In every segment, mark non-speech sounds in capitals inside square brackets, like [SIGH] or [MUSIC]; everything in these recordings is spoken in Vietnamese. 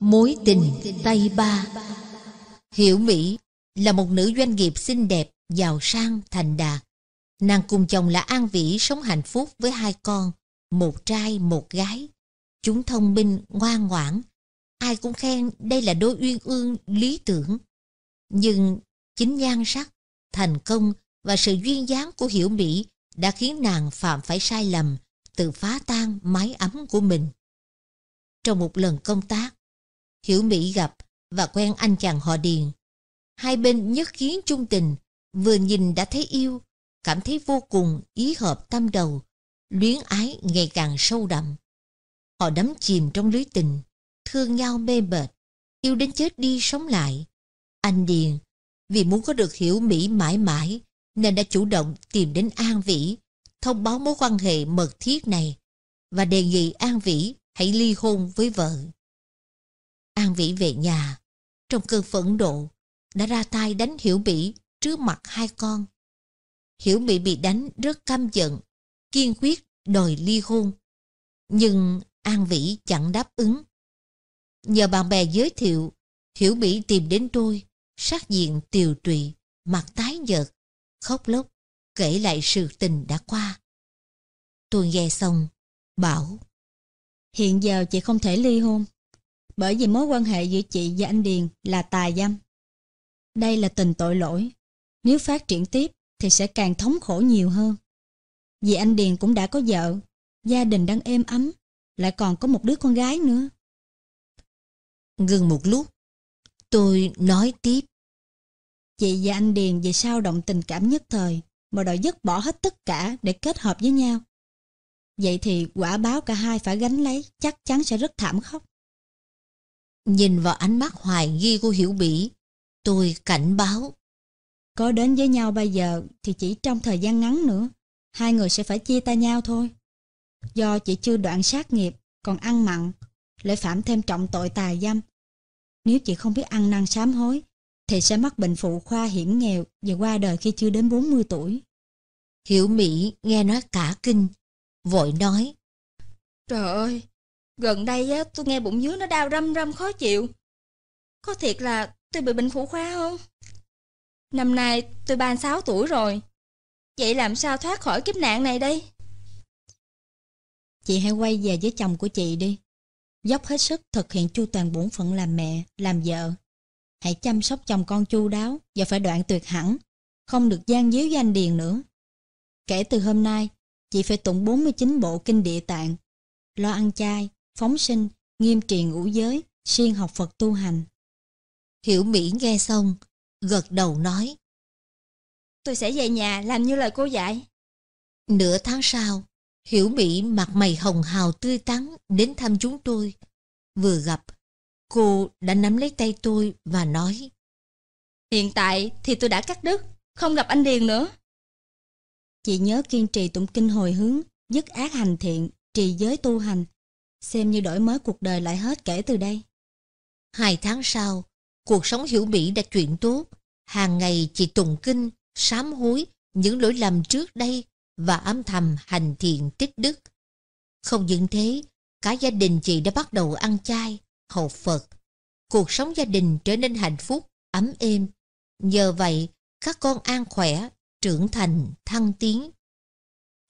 Mối tình Tây Ba Hiểu Mỹ là một nữ doanh nghiệp xinh đẹp, giàu sang, thành đạt. Nàng cùng chồng là An Vĩ sống hạnh phúc với hai con, một trai một gái. Chúng thông minh, ngoan ngoãn. Ai cũng khen đây là đôi uyên ương lý tưởng. Nhưng chính nhan sắc, thành công và sự duyên dáng của Hiểu Mỹ đã khiến nàng phạm phải sai lầm, tự phá tan mái ấm của mình. Trong một lần công tác, Hiểu Mỹ gặp và quen anh chàng họ Điền. Hai bên nhất khiến trung tình, vừa nhìn đã thấy yêu, cảm thấy vô cùng ý hợp tâm đầu, luyến ái ngày càng sâu đậm. Họ đắm chìm trong lưới tình, thương nhau mê mệt, yêu đến chết đi sống lại. Anh Điền, vì muốn có được Hiểu Mỹ mãi mãi, nên đã chủ động tìm đến An Vĩ, thông báo mối quan hệ mật thiết này và đề nghị An Vĩ hãy ly hôn với vợ. An Vĩ về nhà, trong cơn phẫn nộ, đã ra tay đánh Hiểu Mỹ trước mặt hai con. Hiểu Mỹ bị đánh rất căm giận, kiên quyết đòi ly hôn. Nhưng An Vĩ chẳng đáp ứng. Nhờ bạn bè giới thiệu, Hiểu Mỹ tìm đến tôi, sát diện tiều tụy, mặt tái nhợt, khóc lóc, kể lại sự tình đã qua. Tôi nghe xong, bảo Hiện giờ chị không thể ly hôn bởi vì mối quan hệ giữa chị và anh Điền là tà dâm. Đây là tình tội lỗi. Nếu phát triển tiếp thì sẽ càng thống khổ nhiều hơn. Vì anh Điền cũng đã có vợ, gia đình đang êm ấm, lại còn có một đứa con gái nữa. Ngừng một lúc, tôi nói tiếp. Chị và anh Điền về sao động tình cảm nhất thời, mà đòi dứt bỏ hết tất cả để kết hợp với nhau. Vậy thì quả báo cả hai phải gánh lấy chắc chắn sẽ rất thảm khốc. Nhìn vào ánh mắt hoài nghi của Hiểu Bỉ, tôi cảnh báo. Có đến với nhau bây giờ thì chỉ trong thời gian ngắn nữa, hai người sẽ phải chia tay nhau thôi. Do chị chưa đoạn sát nghiệp, còn ăn mặn, lại phạm thêm trọng tội tà dâm. Nếu chị không biết ăn năn sám hối, thì sẽ mắc bệnh phụ khoa hiểm nghèo và qua đời khi chưa đến 40 tuổi. Hiểu Mỹ nghe nói cả kinh, vội nói. Trời ơi, Gần đây á, tôi nghe bụng dưới nó đau râm râm khó chịu. Có thiệt là tôi bị bệnh phụ khoa không? Năm nay tôi 36 tuổi rồi. Vậy làm sao thoát khỏi kiếp nạn này đây? Chị hãy quay về với chồng của chị đi. Dốc hết sức thực hiện chu toàn bổn phận làm mẹ, làm vợ. Hãy chăm sóc chồng con chu đáo và phải đoạn tuyệt hẳn. Không được gian díu danh Điền nữa. Kể từ hôm nay, chị phải tụng 49 bộ kinh địa tạng. Lo ăn chay, phóng sinh, nghiêm trì ngũ giới, siêng học Phật tu hành. Hiểu Mỹ nghe xong, gật đầu nói. Tôi sẽ về nhà làm như lời cô dạy. Nửa tháng sau, Hiểu Mỹ mặt mày hồng hào tươi tắn đến thăm chúng tôi. Vừa gặp, cô đã nắm lấy tay tôi và nói. Hiện tại thì tôi đã cắt đứt, không gặp anh Điền nữa. Chị nhớ kiên trì tụng kinh hồi hướng, dứt ác hành thiện, trì giới tu hành, xem như đổi mới cuộc đời lại hết kể từ đây. Hai tháng sau, cuộc sống hiểu Mỹ đã chuyển tốt. Hàng ngày chị tùng kinh, sám hối những lỗi lầm trước đây và âm thầm hành thiện tích đức. Không những thế, cả gia đình chị đã bắt đầu ăn chay, hầu Phật. Cuộc sống gia đình trở nên hạnh phúc, ấm êm. Nhờ vậy, các con an khỏe, trưởng thành, thăng tiến.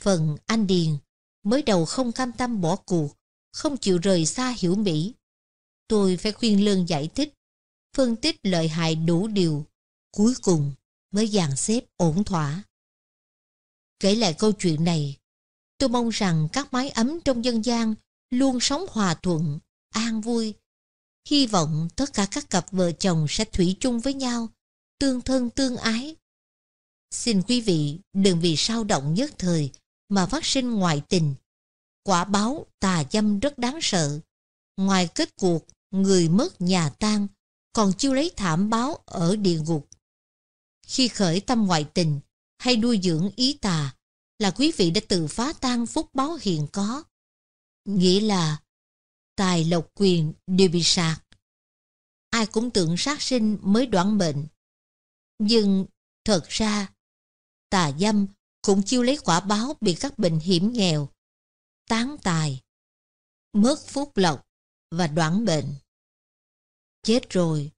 Phần anh Điền mới đầu không cam tâm bỏ cuộc, không chịu rời xa hiểu Mỹ. Tôi phải khuyên lương giải thích, phân tích lợi hại đủ điều, cuối cùng mới dàn xếp ổn thỏa. Kể lại câu chuyện này, tôi mong rằng các mái ấm trong dân gian luôn sống hòa thuận, an vui. Hy vọng tất cả các cặp vợ chồng sẽ thủy chung với nhau, tương thân tương ái. Xin quý vị đừng vì sao động nhất thời mà phát sinh ngoại tình quả báo tà dâm rất đáng sợ. Ngoài kết cuộc, người mất nhà tan, còn chưa lấy thảm báo ở địa ngục. Khi khởi tâm ngoại tình hay nuôi dưỡng ý tà là quý vị đã tự phá tan phúc báo hiện có. Nghĩa là tài lộc quyền đều bị sạc. Ai cũng tưởng sát sinh mới đoạn mệnh. Nhưng thật ra, tà dâm cũng chiêu lấy quả báo bị các bệnh hiểm nghèo, tán tài, mất phúc lộc và đoạn bệnh. Chết rồi,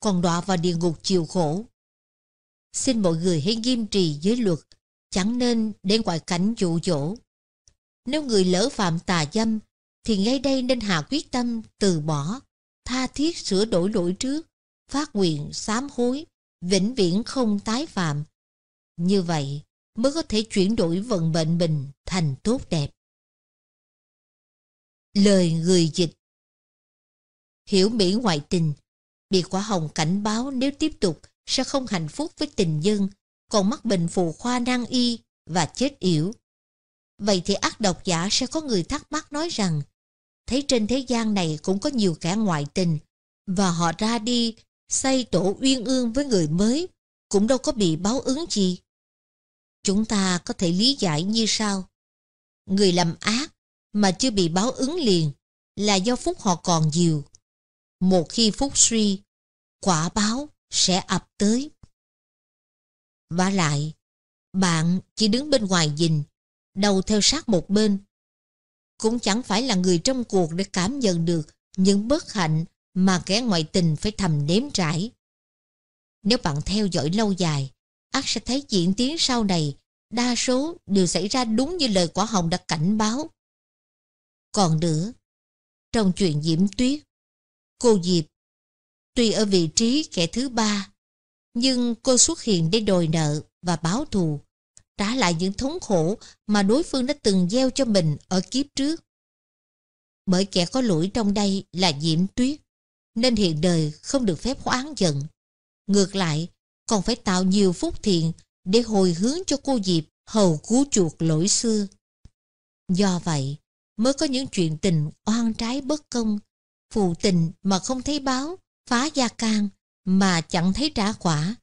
còn đọa vào địa ngục chịu khổ. Xin mọi người hãy nghiêm trì giới luật, chẳng nên đến ngoại cảnh dụ dỗ. Nếu người lỡ phạm tà dâm, thì ngay đây nên hạ quyết tâm từ bỏ, tha thiết sửa đổi lỗi trước, phát nguyện sám hối, vĩnh viễn không tái phạm. Như vậy mới có thể chuyển đổi vận mệnh mình thành tốt đẹp. Lời người dịch Hiểu Mỹ ngoại tình Bị quả hồng cảnh báo nếu tiếp tục sẽ không hạnh phúc với tình dân, còn mắc bệnh phù khoa nan y và chết yểu. Vậy thì ác độc giả sẽ có người thắc mắc nói rằng thấy trên thế gian này cũng có nhiều kẻ ngoại tình và họ ra đi xây tổ uyên ương với người mới cũng đâu có bị báo ứng gì. Chúng ta có thể lý giải như sau. Người làm ác mà chưa bị báo ứng liền là do phúc họ còn nhiều. Một khi phúc suy, quả báo sẽ ập tới. Và lại, bạn chỉ đứng bên ngoài nhìn, đầu theo sát một bên. Cũng chẳng phải là người trong cuộc để cảm nhận được những bất hạnh mà kẻ ngoại tình phải thầm nếm trải. Nếu bạn theo dõi lâu dài, ác sẽ thấy diễn tiến sau này, đa số đều xảy ra đúng như lời quả hồng đã cảnh báo. Còn nữa, trong chuyện Diễm Tuyết, cô Diệp, tuy ở vị trí kẻ thứ ba, nhưng cô xuất hiện để đòi nợ và báo thù, trả lại những thống khổ mà đối phương đã từng gieo cho mình ở kiếp trước. Bởi kẻ có lỗi trong đây là Diễm Tuyết, nên hiện đời không được phép oán giận. Ngược lại, còn phải tạo nhiều phúc thiện để hồi hướng cho cô Diệp hầu cứu chuộc lỗi xưa. Do vậy, mới có những chuyện tình oan trái bất công, phụ tình mà không thấy báo, phá gia can mà chẳng thấy trả quả,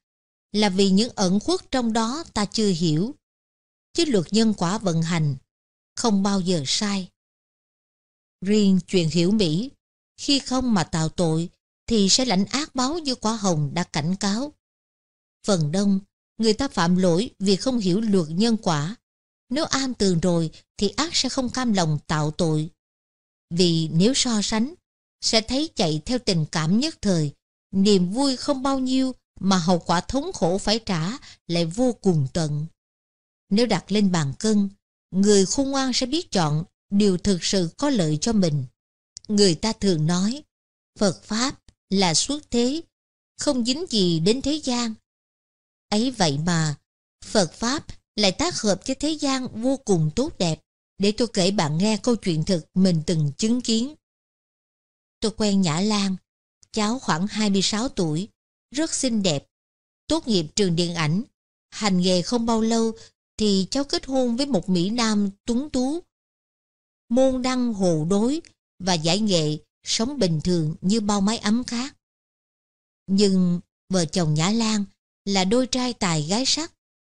là vì những ẩn khuất trong đó ta chưa hiểu. Chứ luật nhân quả vận hành không bao giờ sai. Riêng chuyện hiểu Mỹ, khi không mà tạo tội thì sẽ lãnh ác báo như quả hồng đã cảnh cáo. Phần đông, người ta phạm lỗi vì không hiểu luật nhân quả nếu am tường rồi thì ác sẽ không cam lòng tạo tội. Vì nếu so sánh, sẽ thấy chạy theo tình cảm nhất thời, niềm vui không bao nhiêu mà hậu quả thống khổ phải trả lại vô cùng tận. Nếu đặt lên bàn cân, người khôn ngoan sẽ biết chọn điều thực sự có lợi cho mình. Người ta thường nói, Phật Pháp là suốt thế, không dính gì đến thế gian. Ấy vậy mà, Phật Pháp lại tác hợp với thế gian vô cùng tốt đẹp để tôi kể bạn nghe câu chuyện thực mình từng chứng kiến. Tôi quen Nhã Lan, cháu khoảng 26 tuổi, rất xinh đẹp, tốt nghiệp trường điện ảnh. Hành nghề không bao lâu thì cháu kết hôn với một Mỹ Nam tuấn tú. Môn đăng hồ đối và giải nghệ sống bình thường như bao mái ấm khác. Nhưng vợ chồng Nhã Lan là đôi trai tài gái sắc,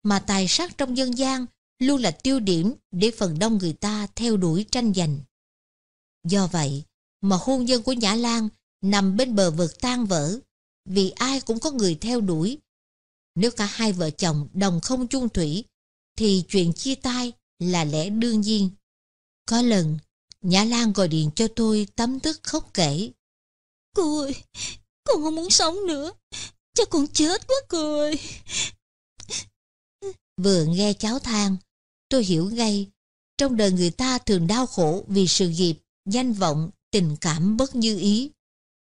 mà tài sắc trong dân gian luôn là tiêu điểm để phần đông người ta theo đuổi tranh giành. Do vậy, mà hôn nhân của Nhã Lan nằm bên bờ vực tan vỡ, vì ai cũng có người theo đuổi. Nếu cả hai vợ chồng đồng không chung thủy, thì chuyện chia tay là lẽ đương nhiên. Có lần, Nhã Lan gọi điện cho tôi tấm tức khóc kể. Cô ơi, con không muốn sống nữa, cho con chết quá cười. ơi. Vừa nghe cháu than, tôi hiểu ngay, trong đời người ta thường đau khổ vì sự nghiệp, danh vọng, tình cảm bất như ý.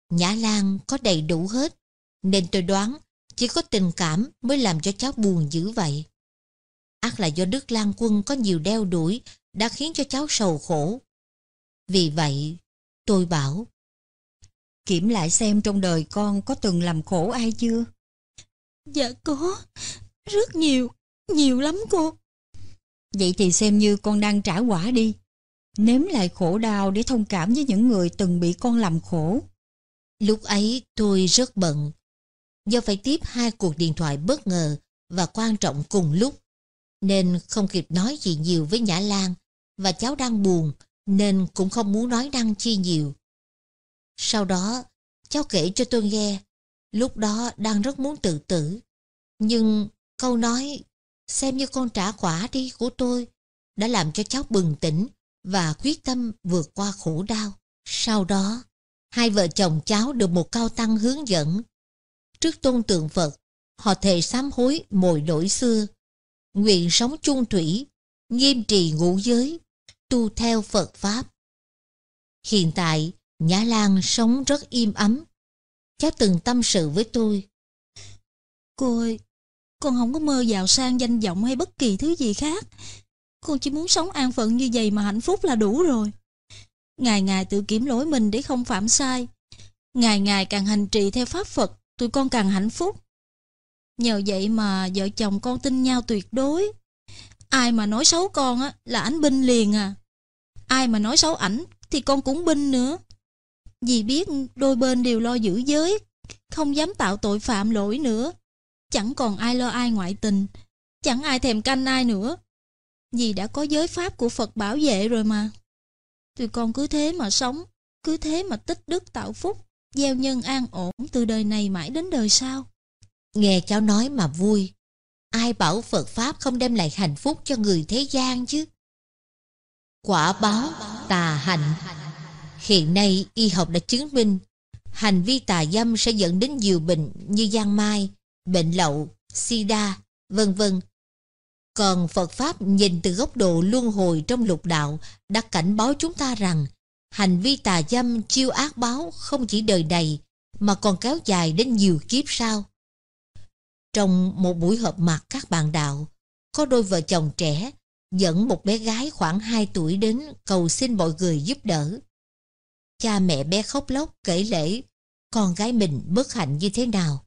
Nhã Lan có đầy đủ hết, nên tôi đoán chỉ có tình cảm mới làm cho cháu buồn dữ vậy. Ác là do Đức Lan Quân có nhiều đeo đuổi đã khiến cho cháu sầu khổ. Vì vậy, tôi bảo, kiểm lại xem trong đời con có từng làm khổ ai chưa? Dạ có, rất nhiều, nhiều lắm cô. Vậy thì xem như con đang trả quả đi. Nếm lại khổ đau để thông cảm với những người từng bị con làm khổ. Lúc ấy tôi rất bận. Do phải tiếp hai cuộc điện thoại bất ngờ và quan trọng cùng lúc. Nên không kịp nói gì nhiều với Nhã Lan. Và cháu đang buồn nên cũng không muốn nói năng chi nhiều. Sau đó, cháu kể cho tôi nghe, lúc đó đang rất muốn tự tử. Nhưng câu nói xem như con trả quả đi của tôi, đã làm cho cháu bừng tỉnh và quyết tâm vượt qua khổ đau. Sau đó, hai vợ chồng cháu được một cao tăng hướng dẫn. Trước tôn tượng Phật, họ thề sám hối mồi lỗi xưa, nguyện sống chung thủy, nghiêm trì ngũ giới, tu theo Phật Pháp. Hiện tại, Nhã Lan sống rất im ấm. Cháu từng tâm sự với tôi. Cô ơi, con không có mơ giàu sang danh vọng hay bất kỳ thứ gì khác. Con chỉ muốn sống an phận như vậy mà hạnh phúc là đủ rồi. Ngày ngày tự kiểm lỗi mình để không phạm sai. Ngày ngày càng hành trì theo pháp Phật, tụi con càng hạnh phúc. Nhờ vậy mà vợ chồng con tin nhau tuyệt đối. Ai mà nói xấu con á là ảnh binh liền à. Ai mà nói xấu ảnh thì con cũng binh nữa. Vì biết đôi bên đều lo giữ giới, không dám tạo tội phạm lỗi nữa chẳng còn ai lo ai ngoại tình, chẳng ai thèm canh ai nữa. Vì đã có giới pháp của Phật bảo vệ rồi mà. Tụi con cứ thế mà sống, cứ thế mà tích đức tạo phúc, gieo nhân an ổn từ đời này mãi đến đời sau. Nghe cháu nói mà vui. Ai bảo Phật Pháp không đem lại hạnh phúc cho người thế gian chứ? Quả báo tà hạnh Hiện nay y học đã chứng minh Hành vi tà dâm sẽ dẫn đến nhiều bệnh như giang mai bệnh lậu, sida, vân vân. Còn Phật Pháp nhìn từ góc độ luân hồi trong lục đạo đã cảnh báo chúng ta rằng hành vi tà dâm chiêu ác báo không chỉ đời này mà còn kéo dài đến nhiều kiếp sau. Trong một buổi họp mặt các bạn đạo, có đôi vợ chồng trẻ dẫn một bé gái khoảng 2 tuổi đến cầu xin mọi người giúp đỡ. Cha mẹ bé khóc lóc kể lễ con gái mình bất hạnh như thế nào.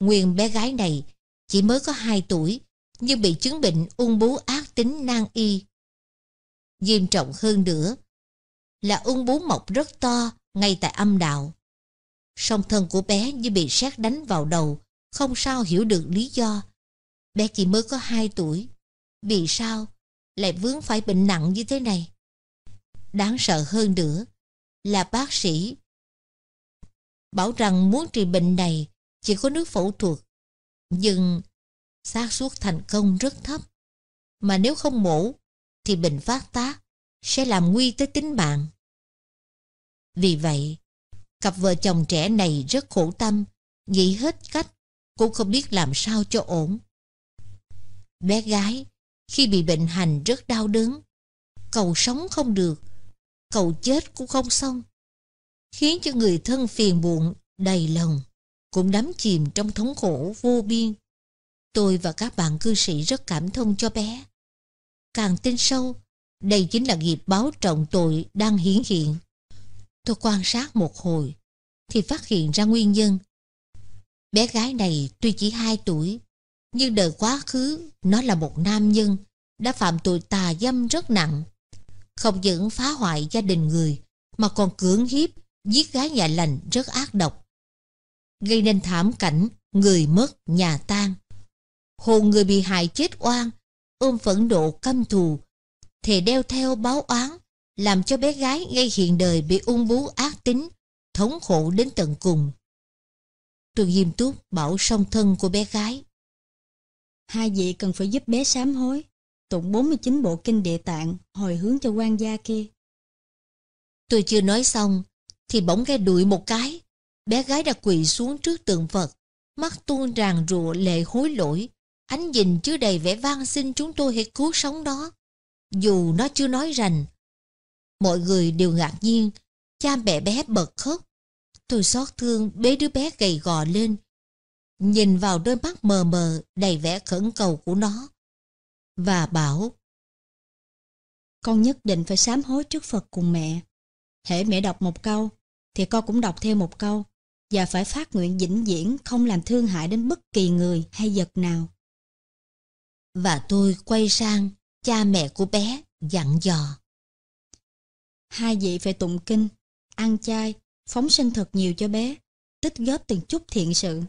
Nguyên bé gái này chỉ mới có 2 tuổi nhưng bị chứng bệnh ung bú ác tính nan y. Nghiêm trọng hơn nữa là ung bú mọc rất to ngay tại âm đạo. Song thân của bé như bị sét đánh vào đầu, không sao hiểu được lý do. Bé chỉ mới có 2 tuổi, vì sao lại vướng phải bệnh nặng như thế này? Đáng sợ hơn nữa là bác sĩ bảo rằng muốn trị bệnh này chỉ có nước phẫu thuật. Nhưng xác suất thành công rất thấp. Mà nếu không mổ, thì bệnh phát tác sẽ làm nguy tới tính mạng. Vì vậy, cặp vợ chồng trẻ này rất khổ tâm, nghĩ hết cách, cũng không biết làm sao cho ổn. Bé gái, khi bị bệnh hành rất đau đớn, cầu sống không được, cầu chết cũng không xong, khiến cho người thân phiền muộn đầy lòng cũng đắm chìm trong thống khổ vô biên. Tôi và các bạn cư sĩ rất cảm thông cho bé. Càng tin sâu, đây chính là nghiệp báo trọng tội đang hiển hiện. Tôi quan sát một hồi, thì phát hiện ra nguyên nhân. Bé gái này tuy chỉ 2 tuổi, nhưng đời quá khứ nó là một nam nhân đã phạm tội tà dâm rất nặng. Không những phá hoại gia đình người, mà còn cưỡng hiếp, giết gái nhà lành rất ác độc gây nên thảm cảnh người mất nhà tan. Hồn người bị hại chết oan, ôm phẫn nộ căm thù, thì đeo theo báo oán, làm cho bé gái ngay hiện đời bị ung bú ác tính, thống khổ đến tận cùng. Tôi nghiêm túc bảo song thân của bé gái. Hai vị cần phải giúp bé sám hối, tụng 49 bộ kinh địa tạng hồi hướng cho quan gia kia. Tôi chưa nói xong, thì bỗng nghe đuổi một cái, Bé gái đã quỳ xuống trước tượng Phật, mắt tuôn ràng rụa lệ hối lỗi. Ánh nhìn chứa đầy vẻ van xin chúng tôi hãy cứu sống nó. Dù nó chưa nói rành, mọi người đều ngạc nhiên, cha mẹ bé bật khóc. Tôi xót thương bế đứa bé gầy gò lên, nhìn vào đôi mắt mờ mờ đầy vẻ khẩn cầu của nó và bảo con nhất định phải sám hối trước Phật cùng mẹ. Hễ mẹ đọc một câu, thì con cũng đọc theo một câu và phải phát nguyện vĩnh viễn không làm thương hại đến bất kỳ người hay vật nào. Và tôi quay sang cha mẹ của bé dặn dò. Hai vị phải tụng kinh, ăn chay, phóng sinh thật nhiều cho bé, tích góp từng chút thiện sự.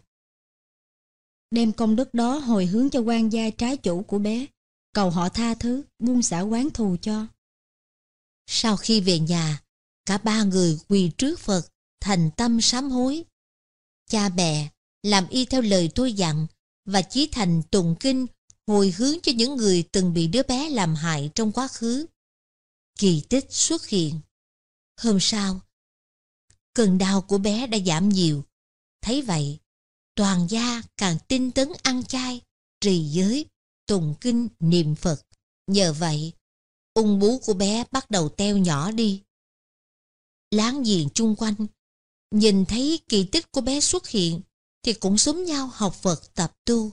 Đem công đức đó hồi hướng cho quan gia trái chủ của bé, cầu họ tha thứ, buông xả quán thù cho. Sau khi về nhà, cả ba người quỳ trước Phật, thành tâm sám hối, cha mẹ, làm y theo lời tôi dặn và chí thành tụng kinh hồi hướng cho những người từng bị đứa bé làm hại trong quá khứ. Kỳ tích xuất hiện. Hôm sau, cơn đau của bé đã giảm nhiều. Thấy vậy, toàn gia càng tinh tấn ăn chay, trì giới, tùng kinh, niệm Phật. Nhờ vậy, ung bú của bé bắt đầu teo nhỏ đi. Láng giềng chung quanh nhìn thấy kỳ tích của bé xuất hiện thì cũng xúm nhau học Phật tập tu.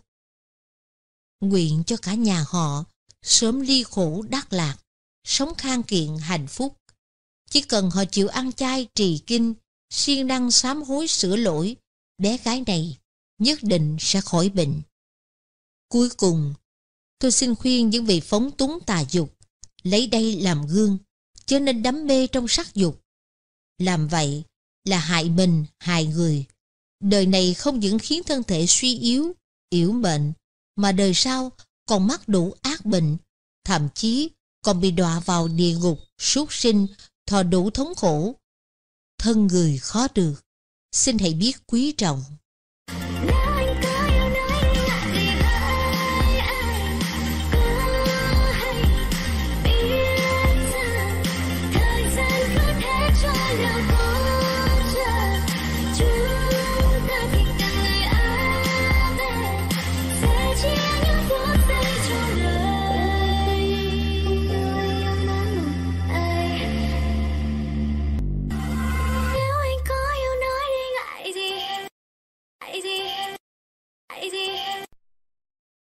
Nguyện cho cả nhà họ sớm ly khổ đắc lạc, sống khang kiện hạnh phúc. Chỉ cần họ chịu ăn chay trì kinh, siêng năng sám hối sửa lỗi, bé gái này nhất định sẽ khỏi bệnh. Cuối cùng, tôi xin khuyên những vị phóng túng tà dục, lấy đây làm gương, chớ nên đắm mê trong sắc dục. Làm vậy, là hại mình, hại người. Đời này không những khiến thân thể suy yếu, yếu mệnh, mà đời sau còn mắc đủ ác bệnh, thậm chí còn bị đọa vào địa ngục, súc sinh, thọ đủ thống khổ. Thân người khó được, xin hãy biết quý trọng.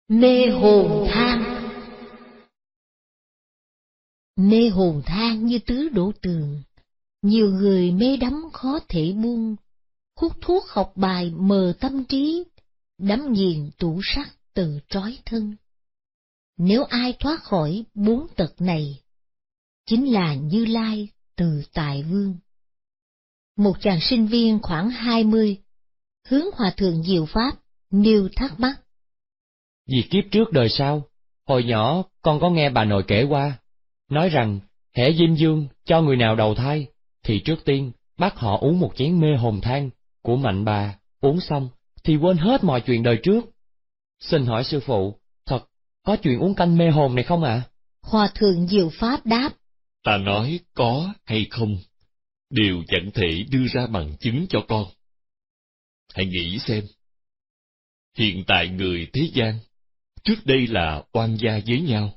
Mê hồn than Mê hồn than như tứ đổ tường, nhiều người mê đắm khó thể buông, hút thuốc học bài mờ tâm trí, đắm nghiền tủ sắc tự trói thân. Nếu ai thoát khỏi bốn tật này, chính là Như Lai từ Tài Vương. Một chàng sinh viên khoảng hai mươi, hướng Hòa Thượng Diệu Pháp, nêu thắc mắc vì kiếp trước đời sau, hồi nhỏ con có nghe bà nội kể qua, nói rằng hễ dinh dương cho người nào đầu thai, thì trước tiên bắt họ uống một chén mê hồn than của mạnh bà, uống xong thì quên hết mọi chuyện đời trước. Xin hỏi sư phụ, thật có chuyện uống canh mê hồn này không ạ? À? Hòa thượng Diệu Pháp đáp. Ta nói có hay không, đều chẳng thể đưa ra bằng chứng cho con. Hãy nghĩ xem. Hiện tại người thế gian trước đây là oan gia với nhau,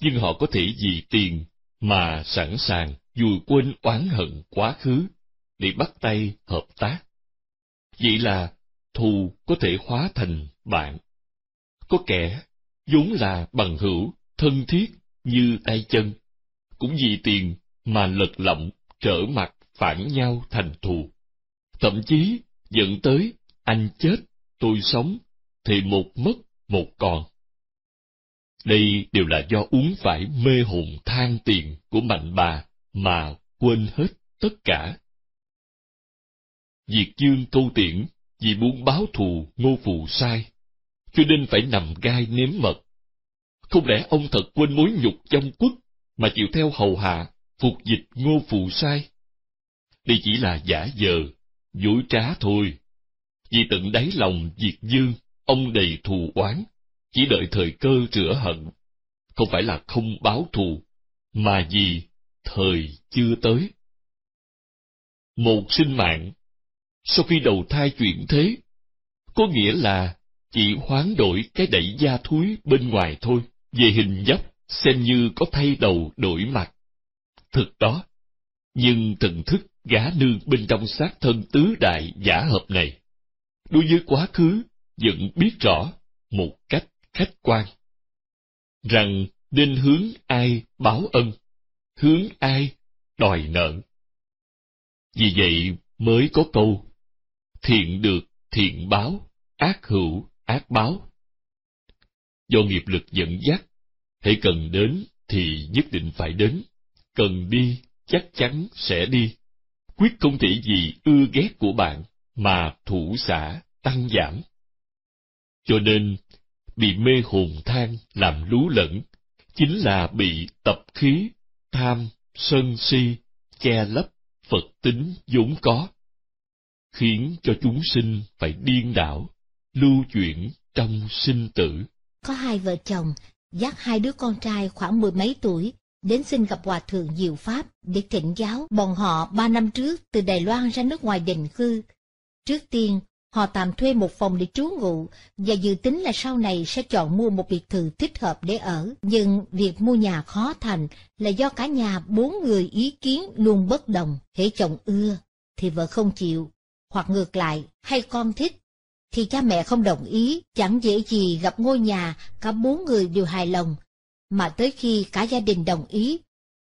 nhưng họ có thể vì tiền mà sẵn sàng vùi quên oán hận quá khứ để bắt tay hợp tác. Vậy là thù có thể hóa thành bạn. Có kẻ vốn là bằng hữu, thân thiết như tay chân, cũng vì tiền mà lật lọng trở mặt phản nhau thành thù. Thậm chí dẫn tới anh chết, tôi sống, thì một mất một còn. Đây đều là do uống phải mê hồn than tiền của mạnh bà mà quên hết tất cả. Diệt dương câu tiễn vì muốn báo thù ngô phù sai, cho nên phải nằm gai nếm mật. Không lẽ ông thật quên mối nhục trong quốc mà chịu theo hầu hạ, phục dịch ngô phù sai? Đây chỉ là giả dờ, dối trá thôi. Vì tận đáy lòng diệt dương, ông đầy thù oán, chỉ đợi thời cơ rửa hận. Không phải là không báo thù, mà vì thời chưa tới. Một sinh mạng, sau khi đầu thai chuyển thế, có nghĩa là chỉ hoán đổi cái đẩy da thúi bên ngoài thôi, về hình dấp xem như có thay đầu đổi mặt. Thực đó, nhưng thần thức gã nương bên trong xác thân tứ đại giả hợp này, đối với quá khứ vẫn biết rõ một cách khách quan rằng nên hướng ai báo ân hướng ai đòi nợ vì vậy mới có câu thiện được thiện báo ác hữu ác báo do nghiệp lực dẫn dắt hãy cần đến thì nhất định phải đến cần đi chắc chắn sẽ đi quyết không thể vì ưa ghét của bạn mà thủ xả tăng giảm cho nên bị mê hồn than làm lú lẫn, chính là bị tập khí, tham, sân si, che lấp Phật tính vốn có, khiến cho chúng sinh phải điên đảo, lưu chuyển trong sinh tử. Có hai vợ chồng, dắt hai đứa con trai khoảng mười mấy tuổi, đến xin gặp Hòa Thượng Diệu Pháp để thỉnh giáo bọn họ ba năm trước từ Đài Loan ra nước ngoài định cư. Trước tiên, Họ tạm thuê một phòng để trú ngụ và dự tính là sau này sẽ chọn mua một biệt thự thích hợp để ở. Nhưng việc mua nhà khó thành là do cả nhà bốn người ý kiến luôn bất đồng. Hễ chồng ưa thì vợ không chịu, hoặc ngược lại hay con thích thì cha mẹ không đồng ý, chẳng dễ gì gặp ngôi nhà cả bốn người đều hài lòng. Mà tới khi cả gia đình đồng ý,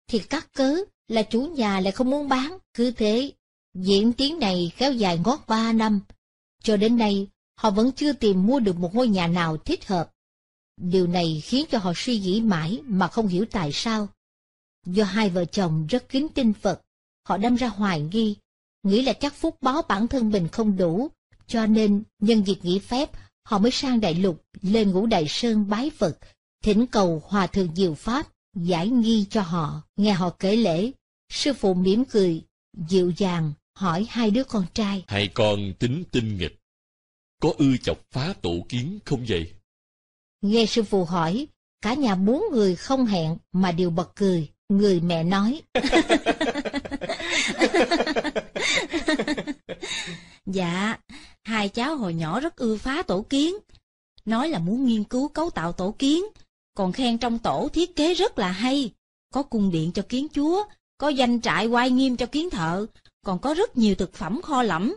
thì cắt cớ là chủ nhà lại không muốn bán. Cứ thế, diễn tiến này kéo dài ngót ba năm, cho đến nay, họ vẫn chưa tìm mua được một ngôi nhà nào thích hợp. Điều này khiến cho họ suy nghĩ mãi mà không hiểu tại sao. Do hai vợ chồng rất kính tin Phật, họ đâm ra hoài nghi, nghĩ là chắc phúc báo bản thân mình không đủ, cho nên nhân dịp nghỉ phép, họ mới sang đại lục, lên ngũ đại sơn bái Phật, thỉnh cầu hòa thượng diệu pháp, giải nghi cho họ, nghe họ kể lễ. Sư phụ mỉm cười, dịu dàng, hỏi hai đứa con trai. Hai con tính tinh nghịch, có ưa chọc phá tổ kiến không vậy? Nghe sư phụ hỏi, cả nhà bốn người không hẹn mà đều bật cười, người mẹ nói. [LAUGHS] dạ, hai cháu hồi nhỏ rất ưa phá tổ kiến, nói là muốn nghiên cứu cấu tạo tổ kiến, còn khen trong tổ thiết kế rất là hay, có cung điện cho kiến chúa, có danh trại oai nghiêm cho kiến thợ, còn có rất nhiều thực phẩm kho lẫm.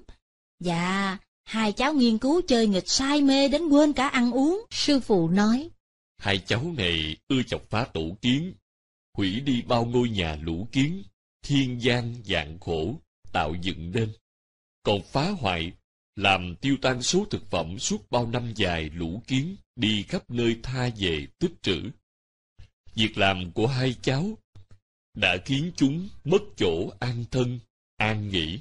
Dạ, hai cháu nghiên cứu chơi nghịch say mê đến quên cả ăn uống, sư phụ nói. Hai cháu này ưa chọc phá tổ kiến, hủy đi bao ngôi nhà lũ kiến, thiên gian dạng khổ, tạo dựng nên. Còn phá hoại, làm tiêu tan số thực phẩm suốt bao năm dài lũ kiến đi khắp nơi tha về tích trữ. Việc làm của hai cháu đã khiến chúng mất chỗ an thân an nghỉ.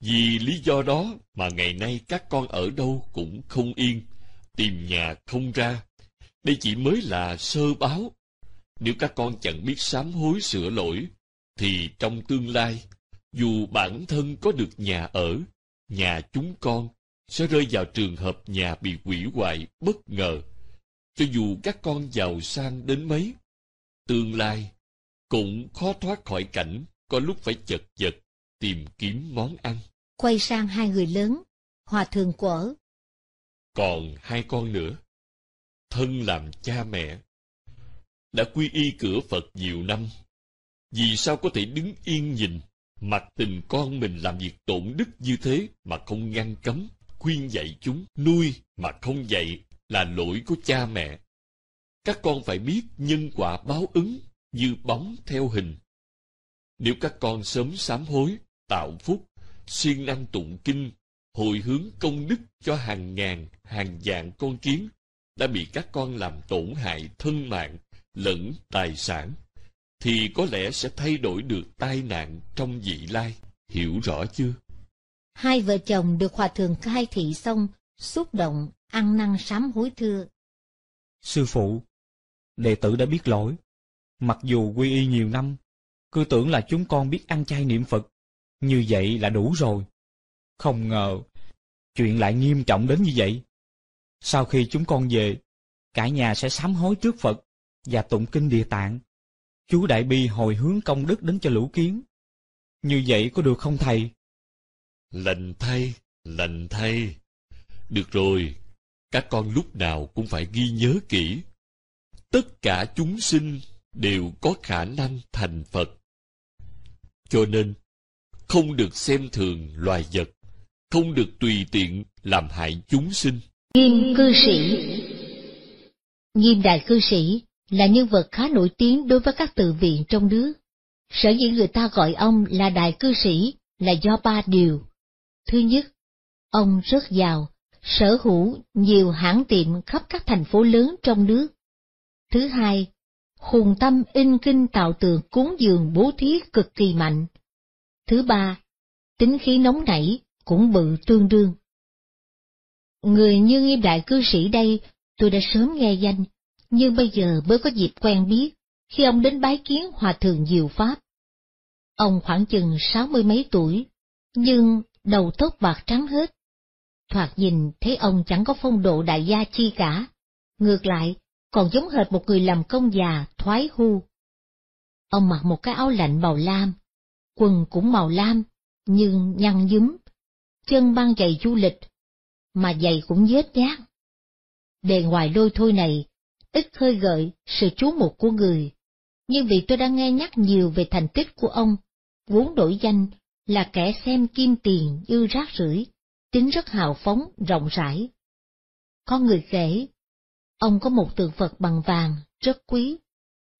Vì lý do đó mà ngày nay các con ở đâu cũng không yên, tìm nhà không ra. Đây chỉ mới là sơ báo. Nếu các con chẳng biết sám hối sửa lỗi, thì trong tương lai, dù bản thân có được nhà ở, nhà chúng con sẽ rơi vào trường hợp nhà bị quỷ hoại bất ngờ. Cho dù các con giàu sang đến mấy, tương lai cũng khó thoát khỏi cảnh có lúc phải chật vật tìm kiếm món ăn. Quay sang hai người lớn, hòa thượng quở. Còn hai con nữa, thân làm cha mẹ, đã quy y cửa Phật nhiều năm. Vì sao có thể đứng yên nhìn, mặc tình con mình làm việc tổn đức như thế mà không ngăn cấm, khuyên dạy chúng, nuôi mà không dạy là lỗi của cha mẹ. Các con phải biết nhân quả báo ứng như bóng theo hình. Nếu các con sớm sám hối, tạo phúc, siêng năng tụng kinh, hồi hướng công đức cho hàng ngàn, hàng vạn con kiến đã bị các con làm tổn hại thân mạng lẫn tài sản, thì có lẽ sẽ thay đổi được tai nạn trong vị lai. Hiểu rõ chưa? Hai vợ chồng được hòa thượng khai thị xong, xúc động, ăn năn sám hối thưa. Sư phụ, đệ tử đã biết lỗi. Mặc dù quy y nhiều năm, cứ tưởng là chúng con biết ăn chay niệm Phật, như vậy là đủ rồi. Không ngờ, chuyện lại nghiêm trọng đến như vậy. Sau khi chúng con về, cả nhà sẽ sám hối trước Phật và tụng kinh địa tạng. Chú Đại Bi hồi hướng công đức đến cho lũ kiến. Như vậy có được không thầy? Lành thay, lành thay. Được rồi, các con lúc nào cũng phải ghi nhớ kỹ. Tất cả chúng sinh đều có khả năng thành Phật. Cho nên, không được xem thường loài vật, không được tùy tiện làm hại chúng sinh. Nghiêm cư sĩ Nghiêm đại cư sĩ là nhân vật khá nổi tiếng đối với các tự viện trong nước. Sở dĩ người ta gọi ông là đại cư sĩ là do ba điều. Thứ nhất, ông rất giàu, sở hữu nhiều hãng tiệm khắp các thành phố lớn trong nước. Thứ hai, hùng tâm in kinh tạo tượng cúng dường bố thí cực kỳ mạnh. Thứ ba, tính khí nóng nảy cũng bự tương đương. Người như nghiêm đại cư sĩ đây tôi đã sớm nghe danh, nhưng bây giờ mới có dịp quen biết khi ông đến bái kiến Hòa Thượng Diệu Pháp. Ông khoảng chừng sáu mươi mấy tuổi, nhưng đầu tóc bạc trắng hết. Thoạt nhìn thấy ông chẳng có phong độ đại gia chi cả, ngược lại còn giống hệt một người làm công già thoái hưu. Ông mặc một cái áo lạnh màu lam, quần cũng màu lam, nhưng nhăn nhúm, chân mang giày du lịch, mà giày cũng vết nhát. Đề ngoài đôi thôi này, ít hơi gợi sự chú mục của người, nhưng vì tôi đã nghe nhắc nhiều về thành tích của ông, vốn đổi danh là kẻ xem kim tiền như rác rưởi, tính rất hào phóng, rộng rãi. Có người kể, ông có một tượng Phật bằng vàng, rất quý.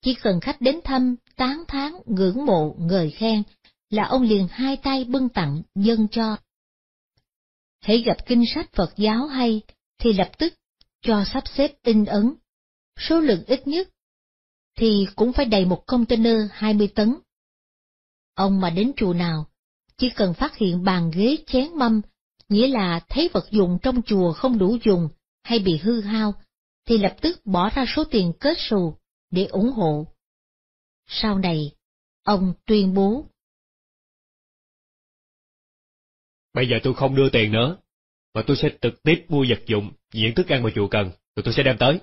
Chỉ cần khách đến thăm, tán thán, ngưỡng mộ, ngời khen là ông liền hai tay bưng tặng dân cho. Hãy gặp kinh sách Phật giáo hay thì lập tức cho sắp xếp in ấn, số lượng ít nhất thì cũng phải đầy một container hai mươi tấn. Ông mà đến chùa nào, chỉ cần phát hiện bàn ghế chén mâm, nghĩa là thấy vật dụng trong chùa không đủ dùng hay bị hư hao, thì lập tức bỏ ra số tiền kết xù để ủng hộ. Sau này, ông tuyên bố Bây giờ tôi không đưa tiền nữa, mà tôi sẽ trực tiếp mua vật dụng, những thức ăn mà chùa cần, rồi tôi sẽ đem tới.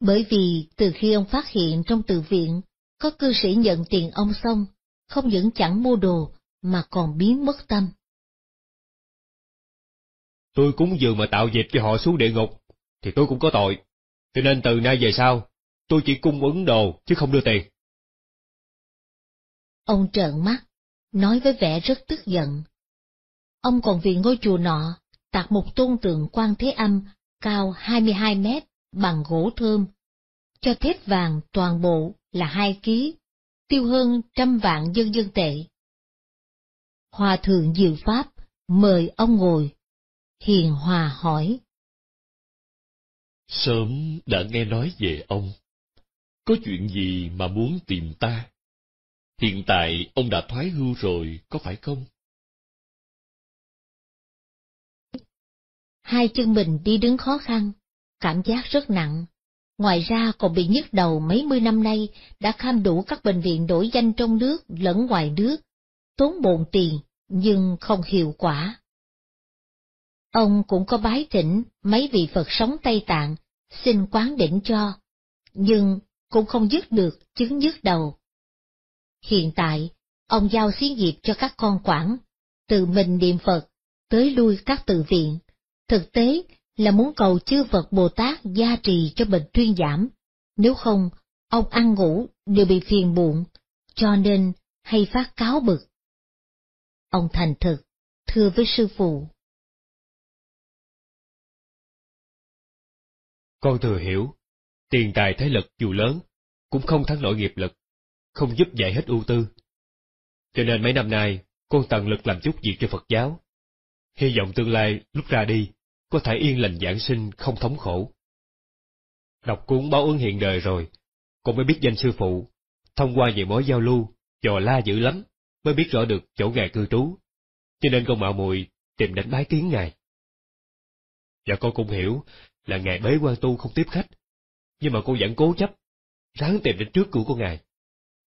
Bởi vì từ khi ông phát hiện trong từ viện, có cư sĩ nhận tiền ông xong, không những chẳng mua đồ, mà còn biến mất tâm. Tôi cúng dường mà tạo dịp cho họ xuống địa ngục, thì tôi cũng có tội, cho nên từ nay về sau, tôi chỉ cung ứng đồ chứ không đưa tiền. Ông trợn mắt, nói với vẻ rất tức giận. Ông còn vì ngôi chùa nọ, tạc một tôn tượng quan thế âm, cao 22 mét, bằng gỗ thơm, cho thép vàng toàn bộ là hai ký, tiêu hơn trăm vạn dân dân tệ. Hòa thượng Diệu Pháp mời ông ngồi, hiền hòa hỏi. Sớm đã nghe nói về ông, có chuyện gì mà muốn tìm ta? Hiện tại ông đã thoái hưu rồi, có phải không? Hai chân mình đi đứng khó khăn, cảm giác rất nặng. Ngoài ra còn bị nhức đầu mấy mươi năm nay, đã kham đủ các bệnh viện đổi danh trong nước lẫn ngoài nước, tốn bộn tiền nhưng không hiệu quả. Ông cũng có bái thỉnh mấy vị Phật sống Tây Tạng, xin quán đỉnh cho, nhưng cũng không dứt được chứng nhức đầu. Hiện tại, ông giao xí nghiệp cho các con quản, từ mình niệm Phật, tới lui các tự viện. Thực tế là muốn cầu chư Phật Bồ Tát gia trì cho bệnh thuyên giảm, nếu không, ông ăn ngủ đều bị phiền muộn, cho nên hay phát cáo bực. Ông thành thực, thưa với sư phụ. Con thừa hiểu, tiền tài thế lực dù lớn, cũng không thắng nổi nghiệp lực không giúp giải hết ưu tư. Cho nên mấy năm nay, con tận lực làm chút việc cho Phật giáo. Hy vọng tương lai, lúc ra đi, có thể yên lành giảng sinh không thống khổ. Đọc cuốn báo ứng hiện đời rồi, con mới biết danh sư phụ, thông qua nhiều mối giao lưu, dò la dữ lắm, mới biết rõ được chỗ ngài cư trú. Cho nên con mạo muội tìm đến bái kiến ngài. Và con cũng hiểu là ngài bế quan tu không tiếp khách, nhưng mà cô vẫn cố chấp, ráng tìm đến trước cửa của ngài.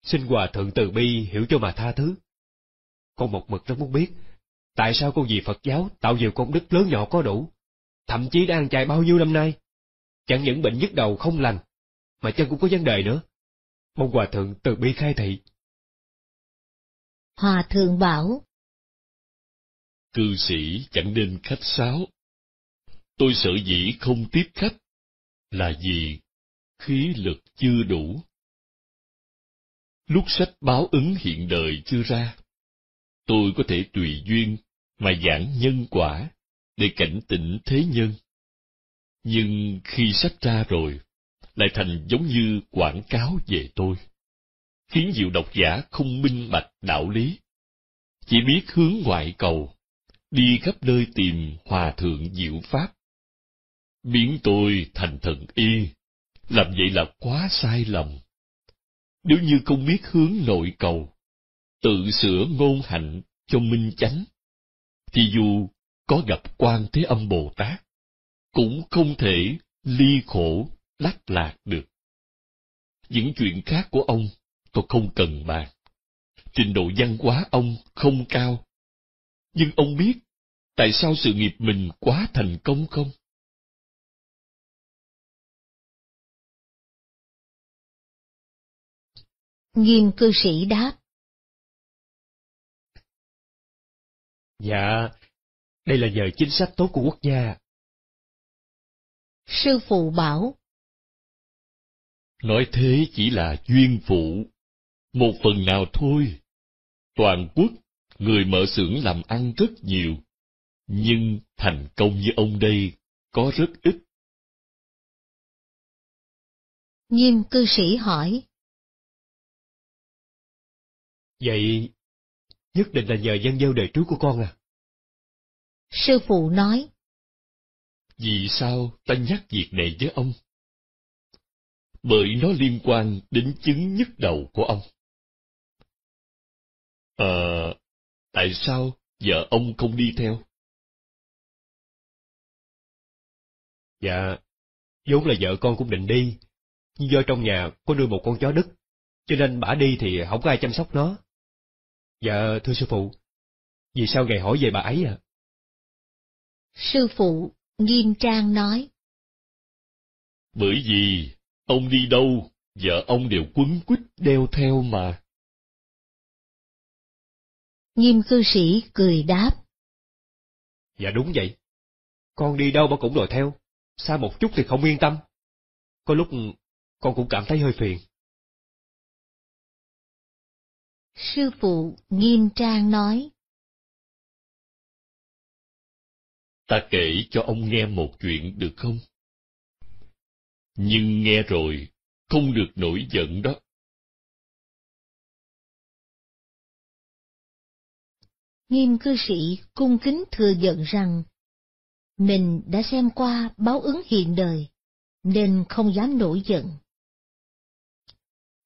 Xin Hòa Thượng Từ Bi hiểu cho mà tha thứ. Con một mực rất muốn biết, tại sao con vì Phật giáo tạo nhiều công đức lớn nhỏ có đủ, thậm chí đã ăn chay bao nhiêu năm nay? Chẳng những bệnh nhức đầu không lành, mà chân cũng có vấn đề nữa. Mong Hòa Thượng Từ Bi khai thị. Hòa Thượng bảo Cư sĩ chẳng nên khách sáo. Tôi sợ dĩ không tiếp khách, là vì khí lực chưa đủ lúc sách báo ứng hiện đời chưa ra tôi có thể tùy duyên mà giảng nhân quả để cảnh tỉnh thế nhân nhưng khi sách ra rồi lại thành giống như quảng cáo về tôi khiến nhiều độc giả không minh bạch đạo lý chỉ biết hướng ngoại cầu đi khắp nơi tìm hòa thượng diệu pháp biến tôi thành thần y làm vậy là quá sai lầm nếu như không biết hướng nội cầu, tự sửa ngôn hạnh cho minh chánh, thì dù có gặp quan thế âm Bồ Tát, cũng không thể ly khổ đắc lạc được. Những chuyện khác của ông tôi không cần bàn. Trình độ văn hóa ông không cao. Nhưng ông biết tại sao sự nghiệp mình quá thành công không? Nghiêm cư sĩ đáp. Dạ, đây là nhờ chính sách tốt của quốc gia. Sư phụ bảo. Nói thế chỉ là duyên phụ, một phần nào thôi. Toàn quốc, người mở xưởng làm ăn rất nhiều, nhưng thành công như ông đây có rất ít. Nghiêm cư sĩ hỏi. Vậy, nhất định là nhờ dân gieo đời trước của con à? Sư phụ nói. Vì sao ta nhắc việc này với ông? Bởi nó liên quan đến chứng nhất đầu của ông. Ờ, tại sao vợ ông không đi theo? Dạ, vốn là vợ con cũng định đi, nhưng do trong nhà có nuôi một con chó đứt, cho nên bả đi thì không có ai chăm sóc nó. Dạ, thưa sư phụ. Vì sao ngài hỏi về bà ấy À? Sư phụ, nghiêm trang nói. Bởi vì, ông đi đâu, vợ ông đều quấn quýt đeo theo mà. Nghiêm cư sĩ cười đáp. Dạ đúng vậy. Con đi đâu mà cũng đòi theo, xa một chút thì không yên tâm. Có lúc con cũng cảm thấy hơi phiền. Sư phụ nghiêm trang nói. Ta kể cho ông nghe một chuyện được không? Nhưng nghe rồi, không được nổi giận đó. Nghiêm cư sĩ cung kính thừa giận rằng, mình đã xem qua báo ứng hiện đời, nên không dám nổi giận.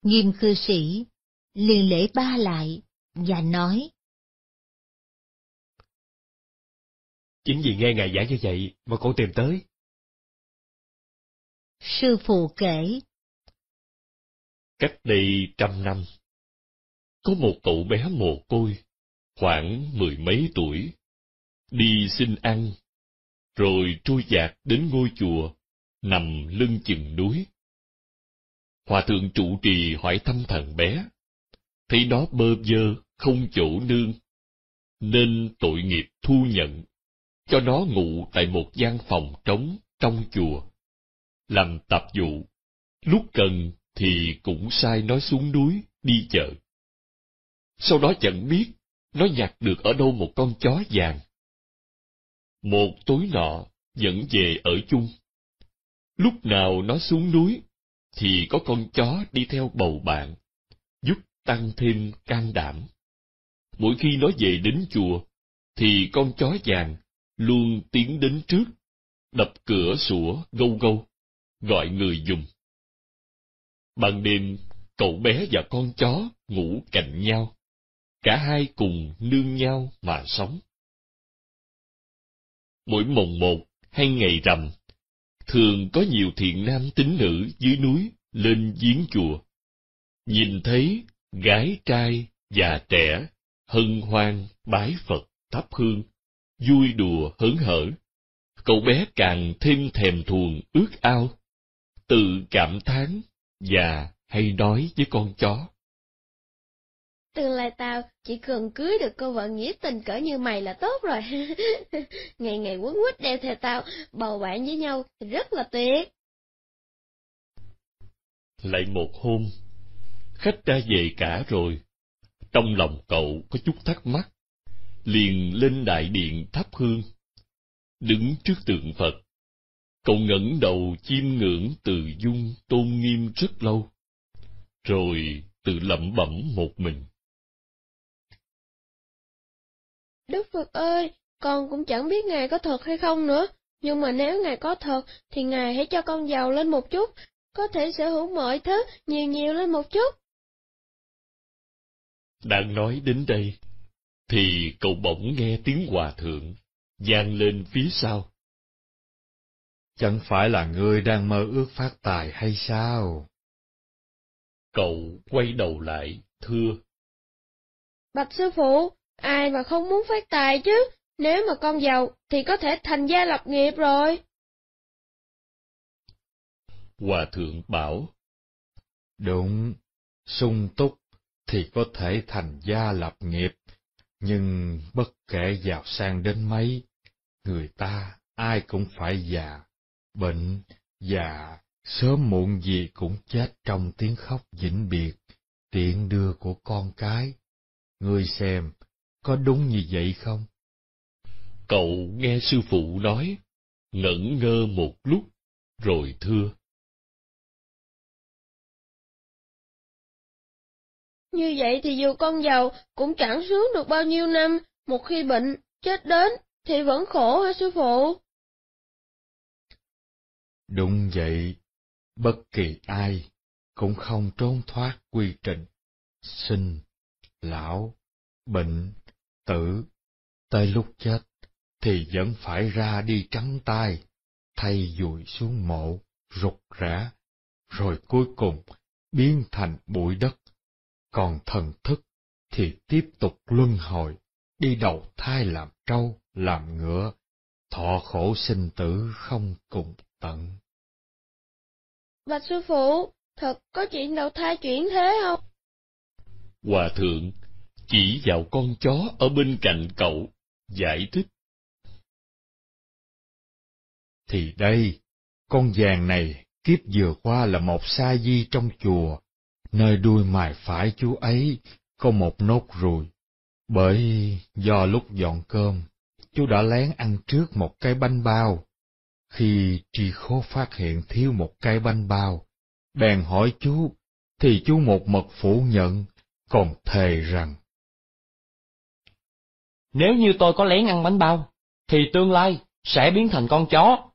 Nghiêm cư sĩ liền lễ ba lại và nói. Chính vì nghe Ngài giảng như vậy mà con tìm tới. Sư phụ kể. Cách đây trăm năm, có một cậu bé mồ côi, khoảng mười mấy tuổi, đi xin ăn, rồi trôi dạt đến ngôi chùa, nằm lưng chừng núi. Hòa thượng trụ trì hỏi thăm thằng bé, thấy nó bơ vơ, không chỗ nương, nên tội nghiệp thu nhận, cho nó ngủ tại một gian phòng trống trong chùa, làm tạp vụ, lúc cần thì cũng sai nó xuống núi đi chợ. Sau đó chẳng biết nó nhặt được ở đâu một con chó vàng. Một tối nọ dẫn về ở chung. Lúc nào nó xuống núi thì có con chó đi theo bầu bạn, giúp tăng thêm can đảm. Mỗi khi nó về đến chùa, thì con chó vàng luôn tiến đến trước, đập cửa sủa gâu gâu, gọi người dùng. Ban đêm, cậu bé và con chó ngủ cạnh nhau, cả hai cùng nương nhau mà sống. Mỗi mồng một hay ngày rằm, thường có nhiều thiện nam tín nữ dưới núi lên giếng chùa. Nhìn thấy gái trai, già trẻ, hân hoan, bái Phật, thắp hương, vui đùa, hớn hở. Cậu bé càng thêm thèm thuồng, ước ao, tự cảm thán và hay nói với con chó. Tương lai tao chỉ cần cưới được cô vợ nghĩa tình cỡ như mày là tốt rồi. [LAUGHS] ngày ngày quấn quýt đeo theo tao, bầu bạn với nhau rất là tuyệt. Lại một hôm, khách ra về cả rồi. Trong lòng cậu có chút thắc mắc, liền lên đại điện thắp hương, đứng trước tượng Phật. Cậu ngẩng đầu chiêm ngưỡng từ dung tôn nghiêm rất lâu, rồi tự lẩm bẩm một mình. Đức Phật ơi, con cũng chẳng biết Ngài có thật hay không nữa, nhưng mà nếu Ngài có thật thì Ngài hãy cho con giàu lên một chút, có thể sở hữu mọi thứ nhiều nhiều lên một chút. Đang nói đến đây, thì cậu bỗng nghe tiếng hòa thượng vang lên phía sau. Chẳng phải là ngươi đang mơ ước phát tài hay sao? Cậu quay đầu lại, thưa. Bạch sư phụ, ai mà không muốn phát tài chứ, nếu mà con giàu thì có thể thành gia lập nghiệp rồi. Hòa thượng bảo. Đúng, sung túc thì có thể thành gia lập nghiệp, nhưng bất kể giàu sang đến mấy, người ta ai cũng phải già, bệnh, già, sớm muộn gì cũng chết trong tiếng khóc vĩnh biệt, tiện đưa của con cái. Ngươi xem, có đúng như vậy không? Cậu nghe sư phụ nói, ngẩn ngơ một lúc, rồi thưa. Như vậy thì dù con giàu cũng chẳng sướng được bao nhiêu năm, một khi bệnh, chết đến, thì vẫn khổ hả sư phụ? Đúng vậy, bất kỳ ai cũng không trốn thoát quy trình sinh, lão, bệnh, tử, tới lúc chết thì vẫn phải ra đi trắng tay, thay dùi xuống mộ, rụt rã, rồi cuối cùng biến thành bụi đất còn thần thức thì tiếp tục luân hồi, đi đầu thai làm trâu, làm ngựa, thọ khổ sinh tử không cùng tận. Bạch sư phụ, thật có chuyện đầu thai chuyển thế không? Hòa thượng chỉ vào con chó ở bên cạnh cậu, giải thích. Thì đây, con vàng này kiếp vừa qua là một sa di trong chùa, nơi đuôi mài phải chú ấy có một nốt ruồi, bởi do lúc dọn cơm, chú đã lén ăn trước một cái bánh bao. Khi tri khố phát hiện thiếu một cái bánh bao, bèn hỏi chú, thì chú một mật phủ nhận, còn thề rằng. Nếu như tôi có lén ăn bánh bao, thì tương lai sẽ biến thành con chó.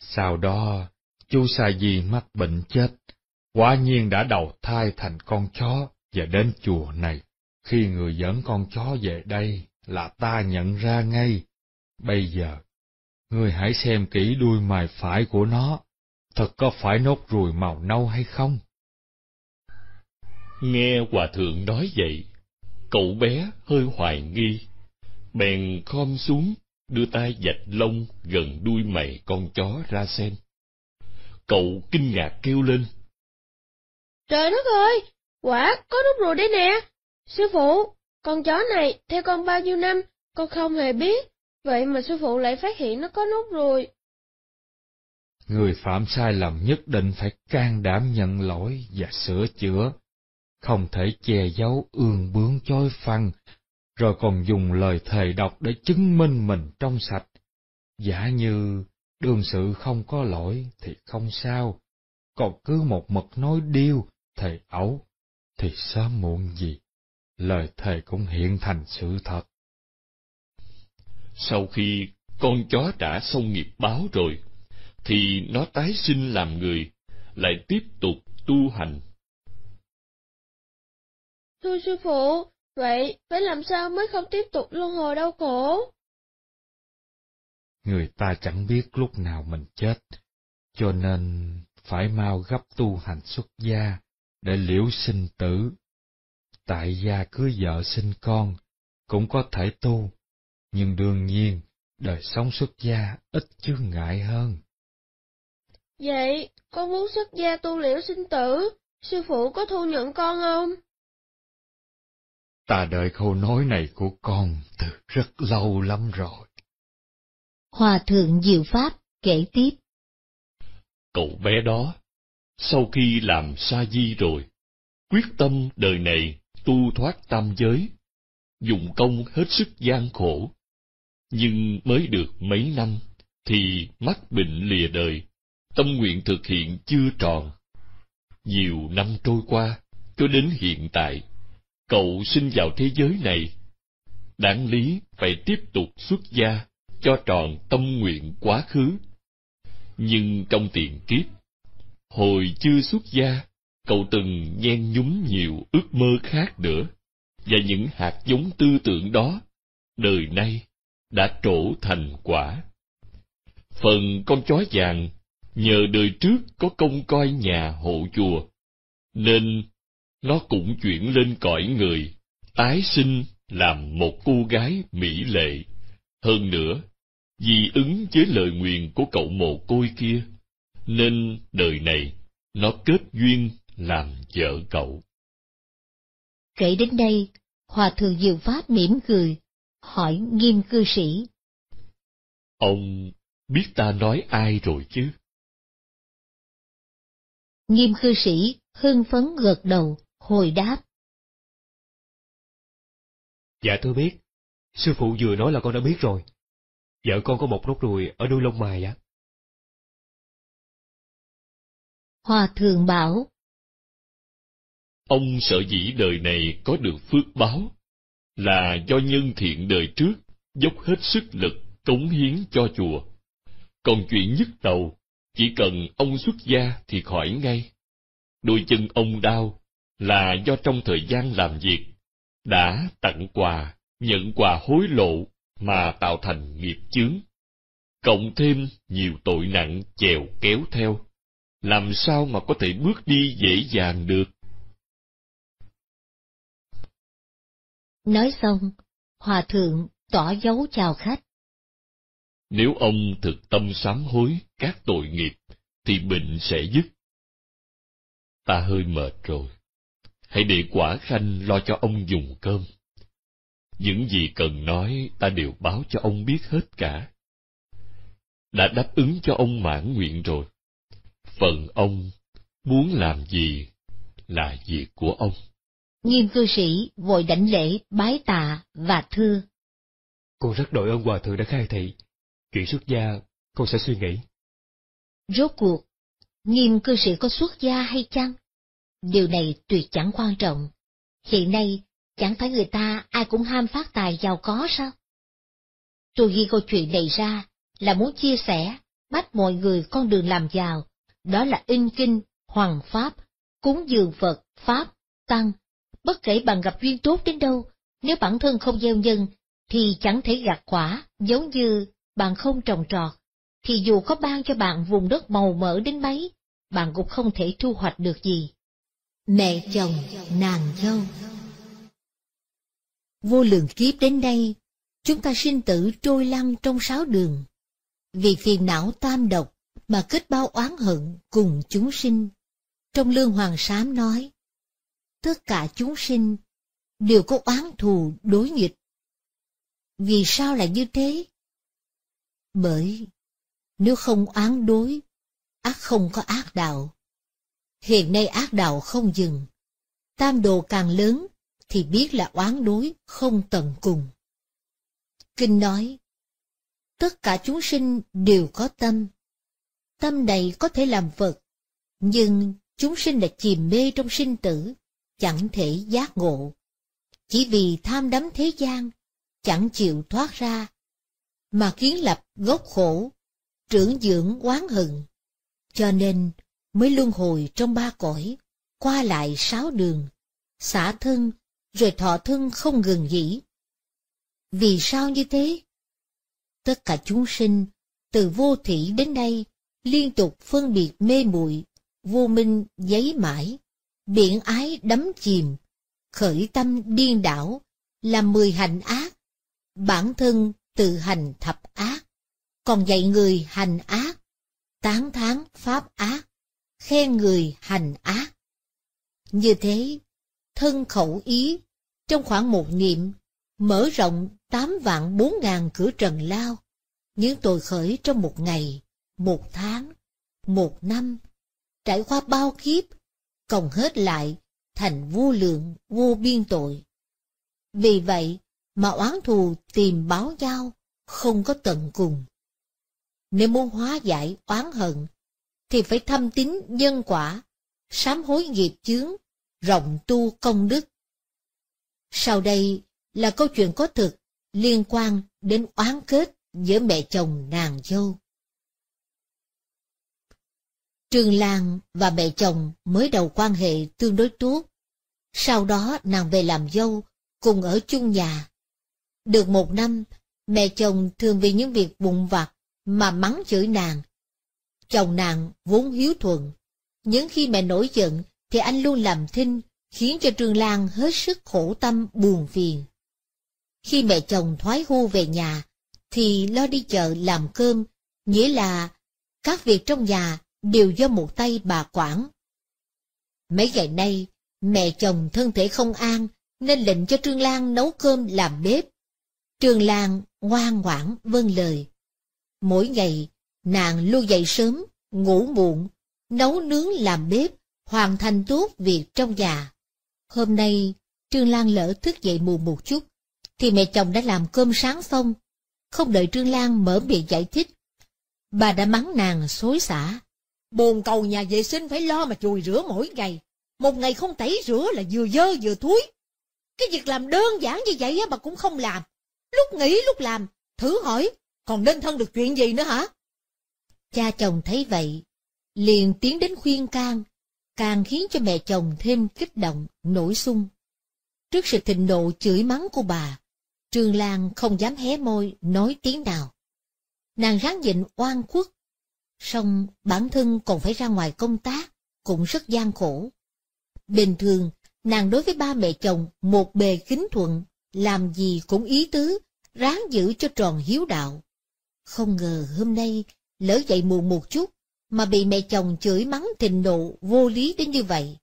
Sau đó, chú xài gì mắc bệnh chết, quả nhiên đã đầu thai thành con chó và đến chùa này. Khi người dẫn con chó về đây là ta nhận ra ngay. Bây giờ, ngươi hãy xem kỹ đuôi mài phải của nó, thật có phải nốt ruồi màu nâu hay không? Nghe hòa thượng nói vậy, cậu bé hơi hoài nghi, bèn khom xuống, đưa tay dạch lông gần đuôi mày con chó ra xem. Cậu kinh ngạc kêu lên Trời đất ơi, quả có đúng rồi đấy nè. Sư phụ, con chó này theo con bao nhiêu năm, con không hề biết, vậy mà sư phụ lại phát hiện nó có nút rồi Người phạm sai lầm nhất định phải can đảm nhận lỗi và sửa chữa, không thể che giấu ương bướng chối phân rồi còn dùng lời thề độc để chứng minh mình trong sạch. Giả như đương sự không có lỗi thì không sao, còn cứ một mực nói điêu thầy ấu, thì sớm muộn gì, lời thầy cũng hiện thành sự thật. Sau khi con chó đã xong nghiệp báo rồi, thì nó tái sinh làm người, lại tiếp tục tu hành. Thưa sư phụ, vậy phải làm sao mới không tiếp tục luân hồi đau khổ? Người ta chẳng biết lúc nào mình chết, cho nên phải mau gấp tu hành xuất gia để liễu sinh tử. Tại gia cưới vợ sinh con, cũng có thể tu, nhưng đương nhiên, đời sống xuất gia ít chướng ngại hơn. Vậy, con muốn xuất gia tu liễu sinh tử, sư phụ có thu nhận con không? Ta đợi câu nói này của con từ rất lâu lắm rồi. Hòa thượng Diệu Pháp kể tiếp. Cậu bé đó sau khi làm sa di rồi, quyết tâm đời này tu thoát tam giới, dùng công hết sức gian khổ. Nhưng mới được mấy năm, thì mắc bệnh lìa đời, tâm nguyện thực hiện chưa tròn. Nhiều năm trôi qua, cho đến hiện tại, cậu sinh vào thế giới này. Đáng lý phải tiếp tục xuất gia, cho tròn tâm nguyện quá khứ. Nhưng trong tiền kiếp, hồi chưa xuất gia cậu từng nhen nhúm nhiều ước mơ khác nữa và những hạt giống tư tưởng đó đời nay đã trổ thành quả phần con chó vàng nhờ đời trước có công coi nhà hộ chùa nên nó cũng chuyển lên cõi người tái sinh làm một cô gái mỹ lệ hơn nữa vì ứng với lời nguyền của cậu mồ côi kia nên đời này nó kết duyên làm vợ cậu. Kể đến đây, Hòa Thượng Diệu Pháp mỉm cười, hỏi nghiêm cư sĩ. Ông biết ta nói ai rồi chứ? Nghiêm cư sĩ hưng phấn gật đầu, hồi đáp. Dạ tôi biết, sư phụ vừa nói là con đã biết rồi. Vợ con có một nốt ruồi ở đuôi lông mày á. Hòa thượng bảo. Ông sợ dĩ đời này có được phước báo, là do nhân thiện đời trước dốc hết sức lực cống hiến cho chùa. Còn chuyện nhức đầu, chỉ cần ông xuất gia thì khỏi ngay. Đôi chân ông đau là do trong thời gian làm việc, đã tặng quà, nhận quà hối lộ mà tạo thành nghiệp chướng. Cộng thêm nhiều tội nặng chèo kéo theo làm sao mà có thể bước đi dễ dàng được nói xong hòa thượng tỏ dấu chào khách nếu ông thực tâm sám hối các tội nghiệp thì bệnh sẽ dứt ta hơi mệt rồi hãy để quả khanh lo cho ông dùng cơm những gì cần nói ta đều báo cho ông biết hết cả đã đáp ứng cho ông mãn nguyện rồi phần ông muốn làm gì là việc của ông nghiêm cư sĩ vội đảnh lễ bái tạ và thưa con rất đội ơn hòa thượng đã khai thị chuyện xuất gia con sẽ suy nghĩ rốt cuộc nghiêm cư sĩ có xuất gia hay chăng điều này tuyệt chẳng quan trọng hiện nay chẳng phải người ta ai cũng ham phát tài giàu có sao tôi ghi câu chuyện này ra là muốn chia sẻ bắt mọi người con đường làm giàu đó là in kinh, hoàng pháp, cúng dường Phật, pháp, tăng. Bất kể bạn gặp duyên tốt đến đâu, nếu bản thân không gieo nhân, thì chẳng thể gặt quả, giống như bạn không trồng trọt, thì dù có ban cho bạn vùng đất màu mỡ đến mấy, bạn cũng không thể thu hoạch được gì. Mẹ chồng, nàng dâu Vô lượng kiếp đến đây, chúng ta sinh tử trôi lăn trong sáu đường. Vì phiền não tam độc, mà kết bao oán hận cùng chúng sinh. Trong Lương Hoàng Sám nói, tất cả chúng sinh đều có oán thù đối nghịch. Vì sao lại như thế? Bởi nếu không oán đối, ác không có ác đạo. Hiện nay ác đạo không dừng, tam đồ càng lớn thì biết là oán đối không tận cùng. Kinh nói, tất cả chúng sinh đều có tâm, Tâm này có thể làm Phật, nhưng chúng sinh đã chìm mê trong sinh tử, chẳng thể giác ngộ. Chỉ vì tham đắm thế gian, chẳng chịu thoát ra, mà kiến lập gốc khổ, trưởng dưỡng oán hận. Cho nên mới luân hồi trong ba cõi, qua lại sáu đường, xả thân, rồi thọ thân không ngừng nghỉ. Vì sao như thế? Tất cả chúng sinh, từ vô thủy đến đây, liên tục phân biệt mê muội vô minh giấy mãi biển ái đắm chìm khởi tâm điên đảo làm mười hành ác bản thân tự hành thập ác còn dạy người hành ác tán thán pháp ác khen người hành ác như thế thân khẩu ý trong khoảng một niệm mở rộng tám vạn bốn ngàn cửa trần lao những tội khởi trong một ngày một tháng, một năm, trải qua bao kiếp, cộng hết lại thành vô lượng vô biên tội. Vì vậy mà oán thù tìm báo giao không có tận cùng. Nếu muốn hóa giải oán hận, thì phải thâm tín nhân quả, sám hối nghiệp chướng, rộng tu công đức. Sau đây là câu chuyện có thực liên quan đến oán kết giữa mẹ chồng nàng dâu. Trương Lan và mẹ chồng mới đầu quan hệ tương đối tốt. Sau đó nàng về làm dâu, cùng ở chung nhà. Được một năm, mẹ chồng thường vì những việc vụn vặt mà mắng chửi nàng. Chồng nàng vốn hiếu thuận, những khi mẹ nổi giận thì anh luôn làm thinh, khiến cho Trương Lan hết sức khổ tâm buồn phiền. Khi mẹ chồng thoái hô về nhà, thì lo đi chợ làm cơm, nghĩa là các việc trong nhà đều do một tay bà quản. Mấy ngày nay, mẹ chồng thân thể không an, nên lệnh cho Trương Lan nấu cơm làm bếp. Trương Lan ngoan ngoãn vâng lời. Mỗi ngày, nàng luôn dậy sớm, ngủ muộn, nấu nướng làm bếp, hoàn thành tốt việc trong nhà. Hôm nay, Trương Lan lỡ thức dậy mù một chút, thì mẹ chồng đã làm cơm sáng xong. Không đợi Trương Lan mở miệng giải thích, bà đã mắng nàng xối xả. Bồn cầu nhà vệ sinh phải lo mà chùi rửa mỗi ngày. Một ngày không tẩy rửa là vừa dơ vừa thúi. Cái việc làm đơn giản như vậy mà cũng không làm. Lúc nghĩ lúc làm, thử hỏi, còn nên thân được chuyện gì nữa hả? Cha chồng thấy vậy, liền tiến đến khuyên can, càng khiến cho mẹ chồng thêm kích động, nổi sung. Trước sự thịnh nộ chửi mắng của bà, Trương Lan không dám hé môi nói tiếng nào. Nàng ráng nhịn oan khuất, song bản thân còn phải ra ngoài công tác, cũng rất gian khổ. Bình thường, nàng đối với ba mẹ chồng một bề kính thuận, làm gì cũng ý tứ, ráng giữ cho tròn hiếu đạo. Không ngờ hôm nay, lỡ dậy muộn một chút, mà bị mẹ chồng chửi mắng thịnh nộ vô lý đến như vậy.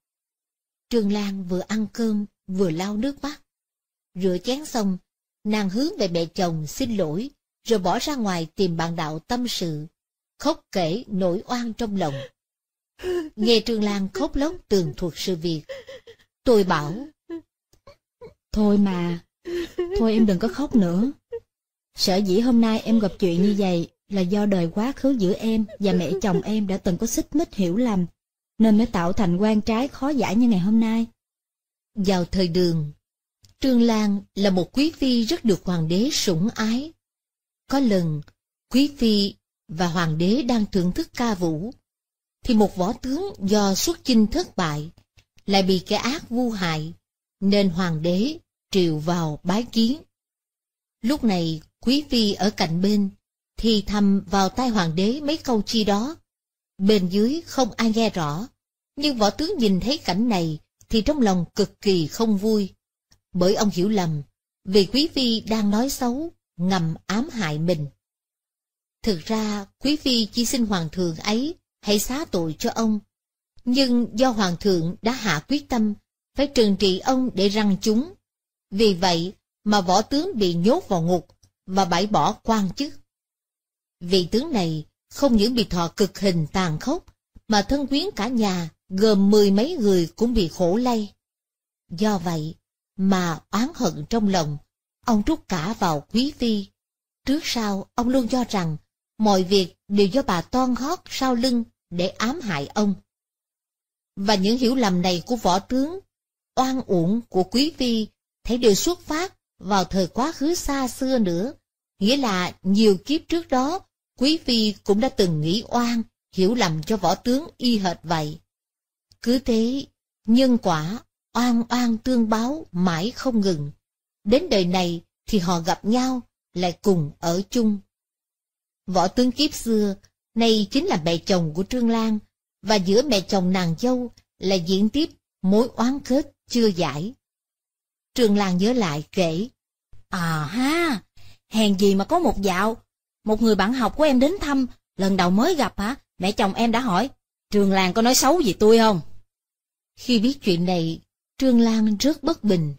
Trương Lan vừa ăn cơm, vừa lau nước mắt. Rửa chén xong, nàng hướng về mẹ chồng xin lỗi, rồi bỏ ra ngoài tìm bạn đạo tâm sự khóc kể nỗi oan trong lòng. Nghe Trương Lan khóc lóc tường thuật sự việc, tôi bảo. Thôi mà, thôi em đừng có khóc nữa. Sở dĩ hôm nay em gặp chuyện như vậy là do đời quá khứ giữa em và mẹ chồng em đã từng có xích mích hiểu lầm, nên mới tạo thành quan trái khó giải như ngày hôm nay. Vào thời đường, Trương Lan là một quý phi rất được hoàng đế sủng ái. Có lần, quý phi và hoàng đế đang thưởng thức ca vũ, thì một võ tướng do xuất chinh thất bại, lại bị kẻ ác vu hại, nên hoàng đế triệu vào bái kiến. Lúc này, quý phi ở cạnh bên, thì thầm vào tai hoàng đế mấy câu chi đó. Bên dưới không ai nghe rõ, nhưng võ tướng nhìn thấy cảnh này thì trong lòng cực kỳ không vui, bởi ông hiểu lầm, vì quý phi đang nói xấu, ngầm ám hại mình. Thực ra, quý phi chỉ xin hoàng thượng ấy hãy xá tội cho ông. Nhưng do hoàng thượng đã hạ quyết tâm, phải trừng trị ông để răng chúng. Vì vậy mà võ tướng bị nhốt vào ngục, và bãi bỏ quan chức. Vị tướng này không những bị thọ cực hình tàn khốc, mà thân quyến cả nhà gồm mười mấy người cũng bị khổ lây. Do vậy mà oán hận trong lòng, ông rút cả vào quý phi. Trước sau ông luôn cho rằng mọi việc đều do bà toan hót sau lưng để ám hại ông. Và những hiểu lầm này của võ tướng, oan uổng của quý phi, thấy đều xuất phát vào thời quá khứ xa xưa nữa, nghĩa là nhiều kiếp trước đó, quý phi cũng đã từng nghĩ oan, hiểu lầm cho võ tướng y hệt vậy. Cứ thế, nhân quả, oan oan tương báo mãi không ngừng. Đến đời này thì họ gặp nhau, lại cùng ở chung. Võ tướng kiếp xưa, nay chính là mẹ chồng của Trương Lan, và giữa mẹ chồng nàng dâu là diễn tiếp mối oán kết chưa giải. Trương Lan nhớ lại kể, À ha, hèn gì mà có một dạo, một người bạn học của em đến thăm, lần đầu mới gặp hả, mẹ chồng em đã hỏi, trường Lan có nói xấu gì tôi không? Khi biết chuyện này, Trương Lan rất bất bình.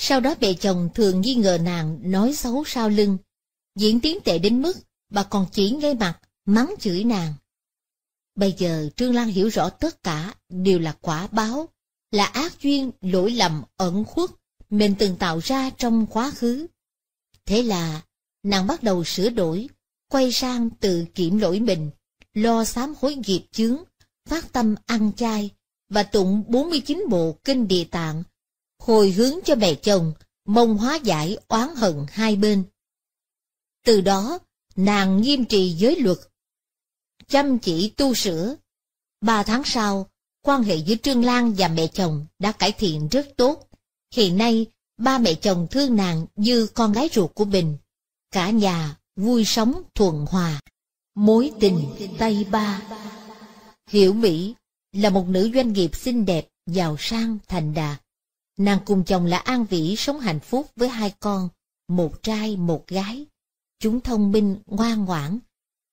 Sau đó mẹ chồng thường nghi ngờ nàng nói xấu sau lưng. Diễn tiến tệ đến mức bà còn chỉ ngay mặt, mắng chửi nàng. Bây giờ Trương Lan hiểu rõ tất cả đều là quả báo, là ác duyên, lỗi lầm, ẩn khuất mình từng tạo ra trong quá khứ. Thế là, nàng bắt đầu sửa đổi, quay sang tự kiểm lỗi mình, lo sám hối nghiệp chướng, phát tâm ăn chay và tụng 49 bộ kinh địa tạng, hồi hướng cho mẹ chồng, mong hóa giải oán hận hai bên. Từ đó, nàng nghiêm trì giới luật, chăm chỉ tu sửa. Ba tháng sau, quan hệ giữa Trương Lan và mẹ chồng đã cải thiện rất tốt. Hiện nay, ba mẹ chồng thương nàng như con gái ruột của mình. Cả nhà vui sống thuận hòa. Mối tình Tây Ba Hiểu Mỹ là một nữ doanh nghiệp xinh đẹp, giàu sang, thành đạt. Nàng cùng chồng là An Vĩ sống hạnh phúc với hai con, một trai một gái. Chúng thông minh, ngoan ngoãn,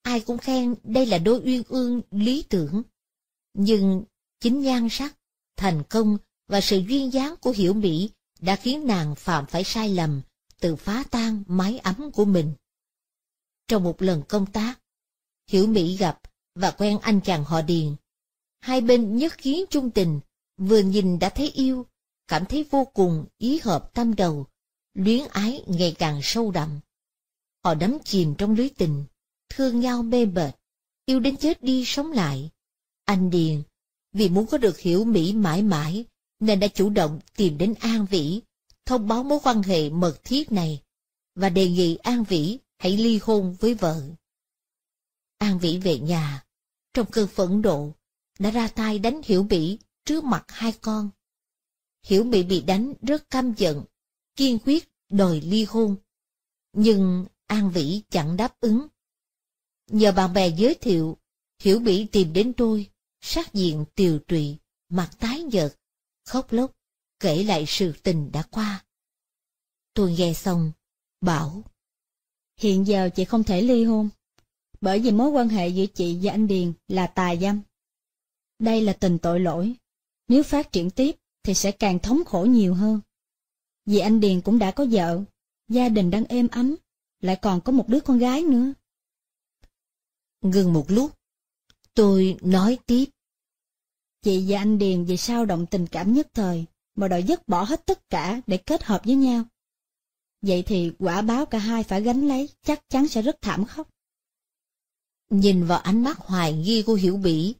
ai cũng khen đây là đôi uyên ương lý tưởng. Nhưng chính nhan sắc, thành công và sự duyên dáng của hiểu Mỹ đã khiến nàng phạm phải sai lầm, tự phá tan mái ấm của mình. Trong một lần công tác, Hiểu Mỹ gặp và quen anh chàng họ Điền. Hai bên nhất khiến chung tình, vừa nhìn đã thấy yêu, cảm thấy vô cùng ý hợp tâm đầu, luyến ái ngày càng sâu đậm. Họ đắm chìm trong lưới tình, thương nhau mê bệt, yêu đến chết đi sống lại. Anh Điền, vì muốn có được hiểu Mỹ mãi mãi, nên đã chủ động tìm đến An Vĩ, thông báo mối quan hệ mật thiết này, và đề nghị An Vĩ hãy ly hôn với vợ. An Vĩ về nhà, trong cơn phẫn độ, đã ra tay đánh Hiểu Mỹ trước mặt hai con. Hiểu Mỹ bị đánh rất căm giận, kiên quyết đòi ly hôn. Nhưng An Vĩ chẳng đáp ứng. Nhờ bạn bè giới thiệu, Hiểu Bỉ tìm đến tôi, sát diện tiều trụy, mặt tái nhợt, khóc lóc, kể lại sự tình đã qua. Tôi nghe xong, bảo. Hiện giờ chị không thể ly hôn, bởi vì mối quan hệ giữa chị và anh Điền là tà dâm. Đây là tình tội lỗi, nếu phát triển tiếp thì sẽ càng thống khổ nhiều hơn. Vì anh Điền cũng đã có vợ, gia đình đang êm ấm, lại còn có một đứa con gái nữa. Ngừng một lúc, tôi nói tiếp. Chị và anh Điền vì sao động tình cảm nhất thời, mà đòi dứt bỏ hết tất cả để kết hợp với nhau. Vậy thì quả báo cả hai phải gánh lấy, chắc chắn sẽ rất thảm khốc. Nhìn vào ánh mắt hoài nghi của Hiểu Bỉ,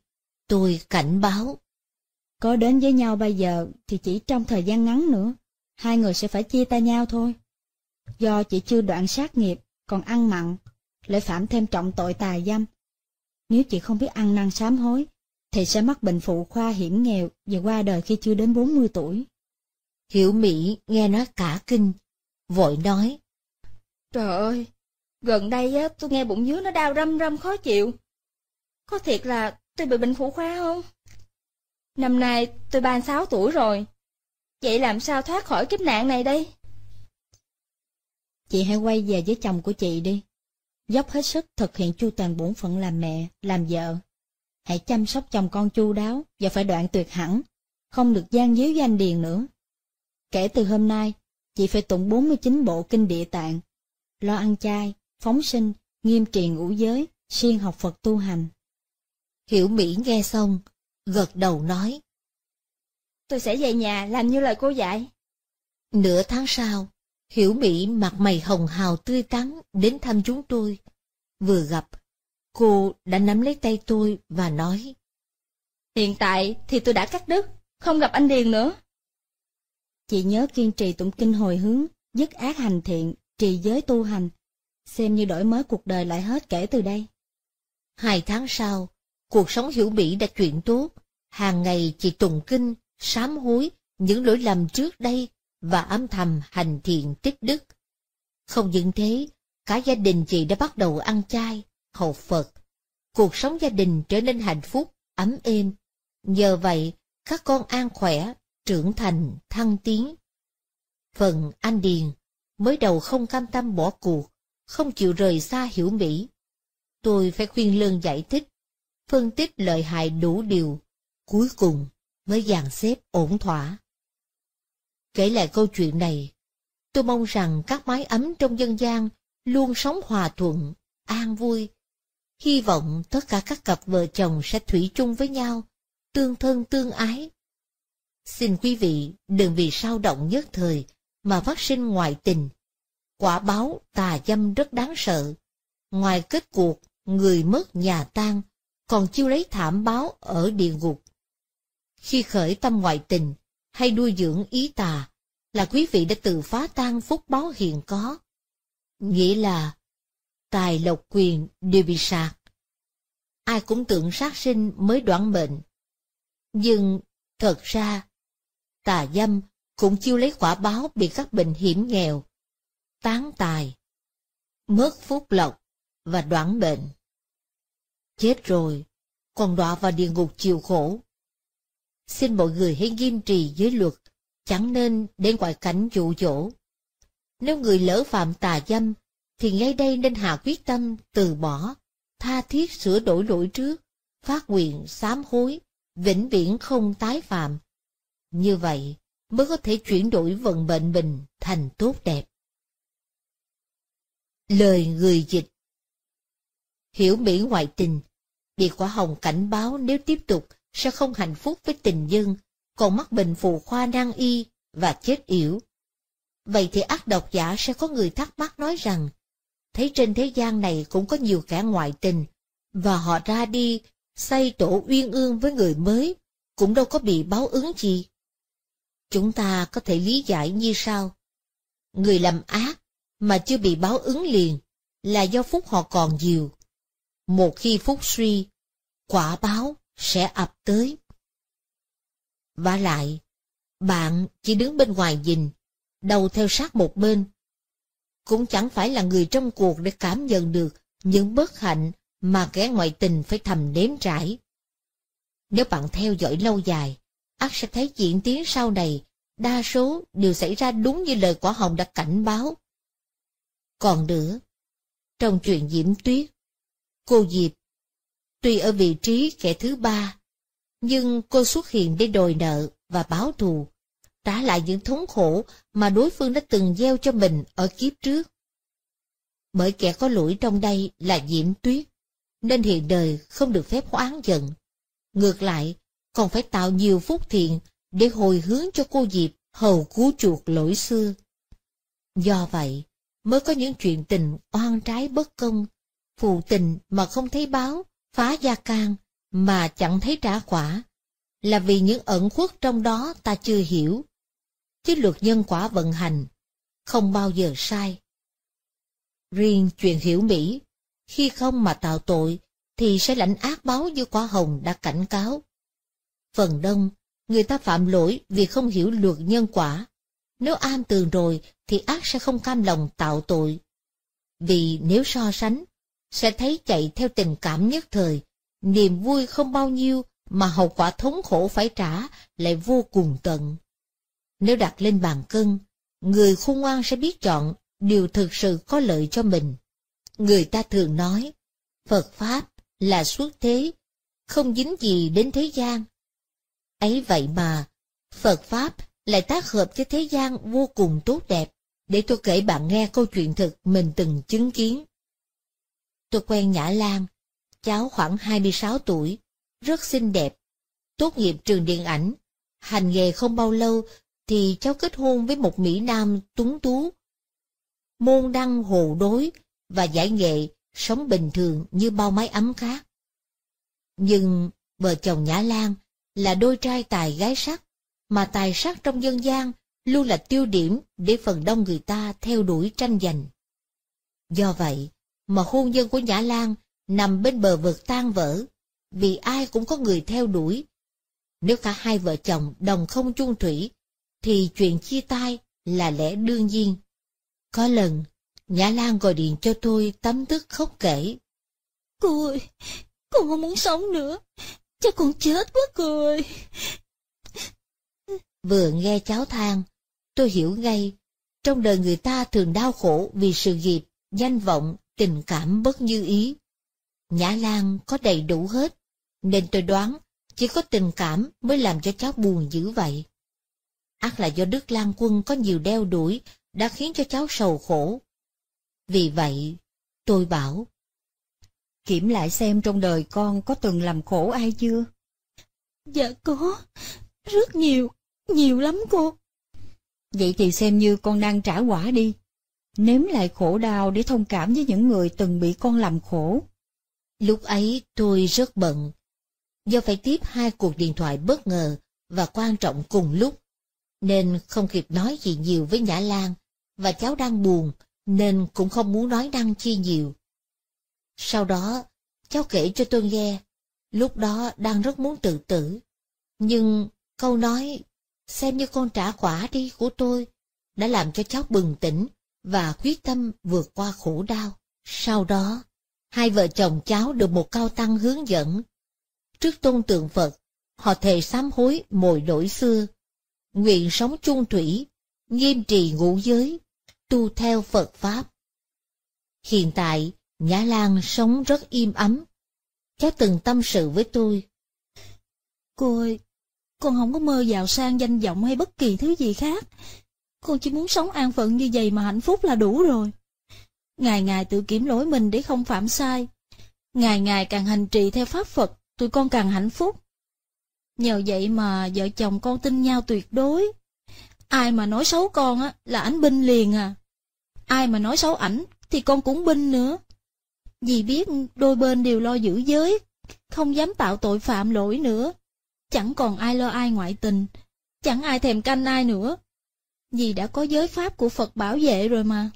tôi cảnh báo. Có đến với nhau bây giờ thì chỉ trong thời gian ngắn nữa, hai người sẽ phải chia tay nhau thôi. Do chị chưa đoạn sát nghiệp, còn ăn mặn, lại phạm thêm trọng tội tà dâm. Nếu chị không biết ăn năn sám hối, thì sẽ mắc bệnh phụ khoa hiểm nghèo và qua đời khi chưa đến 40 tuổi. Hiểu Mỹ nghe nói cả kinh, vội nói. Trời ơi, gần đây á, tôi nghe bụng dưới nó đau râm râm khó chịu. Có thiệt là tôi bị bệnh phụ khoa không? Năm nay tôi 36 tuổi rồi, vậy làm sao thoát khỏi kiếp nạn này đây? Chị hãy quay về với chồng của chị đi. Dốc hết sức thực hiện chu toàn bổn phận làm mẹ, làm vợ. Hãy chăm sóc chồng con chu đáo và phải đoạn tuyệt hẳn, không được gian díu danh điền nữa. Kể từ hôm nay, chị phải tụng 49 bộ kinh địa tạng, lo ăn chay, phóng sinh, nghiêm trì ngũ giới, siêng học Phật tu hành. Hiểu Mỹ nghe xong, gật đầu nói. Tôi sẽ về nhà làm như lời cô dạy. Nửa tháng sau, Hiểu Mỹ mặt mày hồng hào tươi tắn đến thăm chúng tôi. Vừa gặp, cô đã nắm lấy tay tôi và nói. Hiện tại thì tôi đã cắt đứt, không gặp anh Điền nữa. Chị nhớ kiên trì tụng kinh hồi hướng, dứt ác hành thiện, trì giới tu hành, xem như đổi mới cuộc đời lại hết kể từ đây. Hai tháng sau, cuộc sống hiểu Mỹ đã chuyển tốt, hàng ngày chị tụng kinh, sám hối, những lỗi lầm trước đây và âm thầm hành thiện tích đức. Không những thế, cả gia đình chị đã bắt đầu ăn chay, hầu Phật. Cuộc sống gia đình trở nên hạnh phúc, ấm êm. Nhờ vậy, các con an khỏe, trưởng thành, thăng tiến. Phần Anh Điền, mới đầu không cam tâm bỏ cuộc, không chịu rời xa hiểu Mỹ. Tôi phải khuyên lương giải thích, phân tích lợi hại đủ điều, cuối cùng mới dàn xếp ổn thỏa. Kể lại câu chuyện này, tôi mong rằng các mái ấm trong dân gian luôn sống hòa thuận, an vui. Hy vọng tất cả các cặp vợ chồng sẽ thủy chung với nhau, tương thân tương ái. Xin quý vị đừng vì sao động nhất thời mà phát sinh ngoại tình. Quả báo tà dâm rất đáng sợ. Ngoài kết cuộc, người mất nhà tan, còn chiêu lấy thảm báo ở địa ngục. Khi khởi tâm ngoại tình, hay nuôi dưỡng ý tà, là quý vị đã tự phá tan phúc báo hiện có. Nghĩa là, tài lộc quyền đều bị sạc. Ai cũng tưởng sát sinh mới đoạn bệnh, Nhưng, thật ra, tà dâm cũng chiêu lấy quả báo bị các bệnh hiểm nghèo, tán tài, mất phúc lộc và đoạn bệnh. Chết rồi, còn đọa vào địa ngục chịu khổ, xin mọi người hãy nghiêm trì giới luật, chẳng nên để ngoại cảnh dụ dỗ. Nếu người lỡ phạm tà dâm, thì ngay đây nên hạ quyết tâm từ bỏ, tha thiết sửa đổi lỗi trước, phát nguyện sám hối, vĩnh viễn không tái phạm. Như vậy mới có thể chuyển đổi vận mệnh mình thành tốt đẹp. Lời người dịch Hiểu Mỹ ngoại tình, bị Quả Hồng cảnh báo nếu tiếp tục sẽ không hạnh phúc với tình dân, còn mắc bệnh phù khoa nan y và chết yểu. Vậy thì ác độc giả sẽ có người thắc mắc nói rằng, thấy trên thế gian này cũng có nhiều kẻ ngoại tình, và họ ra đi, xây tổ uyên ương với người mới, cũng đâu có bị báo ứng gì. Chúng ta có thể lý giải như sau. Người làm ác mà chưa bị báo ứng liền là do phúc họ còn nhiều. Một khi phúc suy, quả báo sẽ ập tới. Và lại, bạn chỉ đứng bên ngoài nhìn, đầu theo sát một bên. Cũng chẳng phải là người trong cuộc để cảm nhận được những bất hạnh mà kẻ ngoại tình phải thầm đếm trải. Nếu bạn theo dõi lâu dài, ác sẽ thấy diễn tiến sau này, đa số đều xảy ra đúng như lời quả hồng đã cảnh báo. Còn nữa, trong chuyện Diễm Tuyết, cô Diệp tuy ở vị trí kẻ thứ ba, nhưng cô xuất hiện để đòi nợ và báo thù, trả lại những thống khổ mà đối phương đã từng gieo cho mình ở kiếp trước. Bởi kẻ có lỗi trong đây là Diễm Tuyết, nên hiện đời không được phép oán giận. Ngược lại, còn phải tạo nhiều phúc thiện để hồi hướng cho cô Diệp hầu cứu chuộc lỗi xưa. Do vậy, mới có những chuyện tình oan trái bất công, phụ tình mà không thấy báo, phá gia can mà chẳng thấy trả quả, là vì những ẩn khuất trong đó ta chưa hiểu. Chứ luật nhân quả vận hành, không bao giờ sai. Riêng chuyện hiểu Mỹ, khi không mà tạo tội, thì sẽ lãnh ác báo như quả hồng đã cảnh cáo. Phần đông, người ta phạm lỗi vì không hiểu luật nhân quả. Nếu am tường rồi thì ác sẽ không cam lòng tạo tội. Vì nếu so sánh, sẽ thấy chạy theo tình cảm nhất thời, niềm vui không bao nhiêu mà hậu quả thống khổ phải trả lại vô cùng tận. Nếu đặt lên bàn cân, người khôn ngoan sẽ biết chọn điều thực sự có lợi cho mình. Người ta thường nói, Phật Pháp là suốt thế, không dính gì đến thế gian. Ấy vậy mà, Phật Pháp lại tác hợp với thế gian vô cùng tốt đẹp, để tôi kể bạn nghe câu chuyện thực mình từng chứng kiến. Tôi quen Nhã Lan, cháu khoảng 26 tuổi, rất xinh đẹp, tốt nghiệp trường điện ảnh. Hành nghề không bao lâu thì cháu kết hôn với một Mỹ Nam tuấn tú. Môn đăng hồ đối và giải nghệ sống bình thường như bao mái ấm khác. Nhưng vợ chồng Nhã Lan là đôi trai tài gái sắc, mà tài sắc trong dân gian luôn là tiêu điểm để phần đông người ta theo đuổi tranh giành. Do vậy, mà hôn nhân của Nhã Lan nằm bên bờ vực tan vỡ, vì ai cũng có người theo đuổi. Nếu cả hai vợ chồng đồng không chung thủy, thì chuyện chia tay là lẽ đương nhiên. Có lần, Nhã Lan gọi điện cho tôi tấm tức khóc kể. Cô ơi, con không muốn sống nữa, cha con chết quá cô ơi. Vừa nghe cháu than, tôi hiểu ngay, trong đời người ta thường đau khổ vì sự nghiệp, danh vọng, tình cảm bất như ý. Nhã Lan có đầy đủ hết, nên tôi đoán chỉ có tình cảm mới làm cho cháu buồn dữ vậy. Ác là do Đức Lan Quân có nhiều đeo đuổi đã khiến cho cháu sầu khổ. Vì vậy, tôi bảo. Kiểm lại xem trong đời con có từng làm khổ ai chưa? Dạ có, rất nhiều, nhiều lắm cô. Vậy thì xem như con đang trả quả đi nếm lại khổ đau để thông cảm với những người từng bị con làm khổ. Lúc ấy tôi rất bận, do phải tiếp hai cuộc điện thoại bất ngờ và quan trọng cùng lúc, nên không kịp nói gì nhiều với Nhã Lan, và cháu đang buồn nên cũng không muốn nói năng chi nhiều. Sau đó, cháu kể cho tôi nghe, lúc đó đang rất muốn tự tử, nhưng câu nói, xem như con trả quả đi của tôi, đã làm cho cháu bừng tỉnh và quyết tâm vượt qua khổ đau. Sau đó, hai vợ chồng cháu được một cao tăng hướng dẫn. Trước tôn tượng Phật, họ thề sám hối mồi lỗi xưa, nguyện sống chung thủy, nghiêm trì ngũ giới, tu theo Phật Pháp. Hiện tại, Nhã Lan sống rất im ấm. Cháu từng tâm sự với tôi. Cô ơi, con không có mơ giàu sang danh vọng hay bất kỳ thứ gì khác con chỉ muốn sống an phận như vậy mà hạnh phúc là đủ rồi. Ngày ngày tự kiểm lỗi mình để không phạm sai. Ngày ngày càng hành trì theo pháp Phật, tụi con càng hạnh phúc. Nhờ vậy mà vợ chồng con tin nhau tuyệt đối. Ai mà nói xấu con á là ảnh binh liền à. Ai mà nói xấu ảnh thì con cũng binh nữa. Vì biết đôi bên đều lo giữ giới, không dám tạo tội phạm lỗi nữa. Chẳng còn ai lo ai ngoại tình, chẳng ai thèm canh ai nữa vì đã có giới pháp của Phật bảo vệ rồi mà.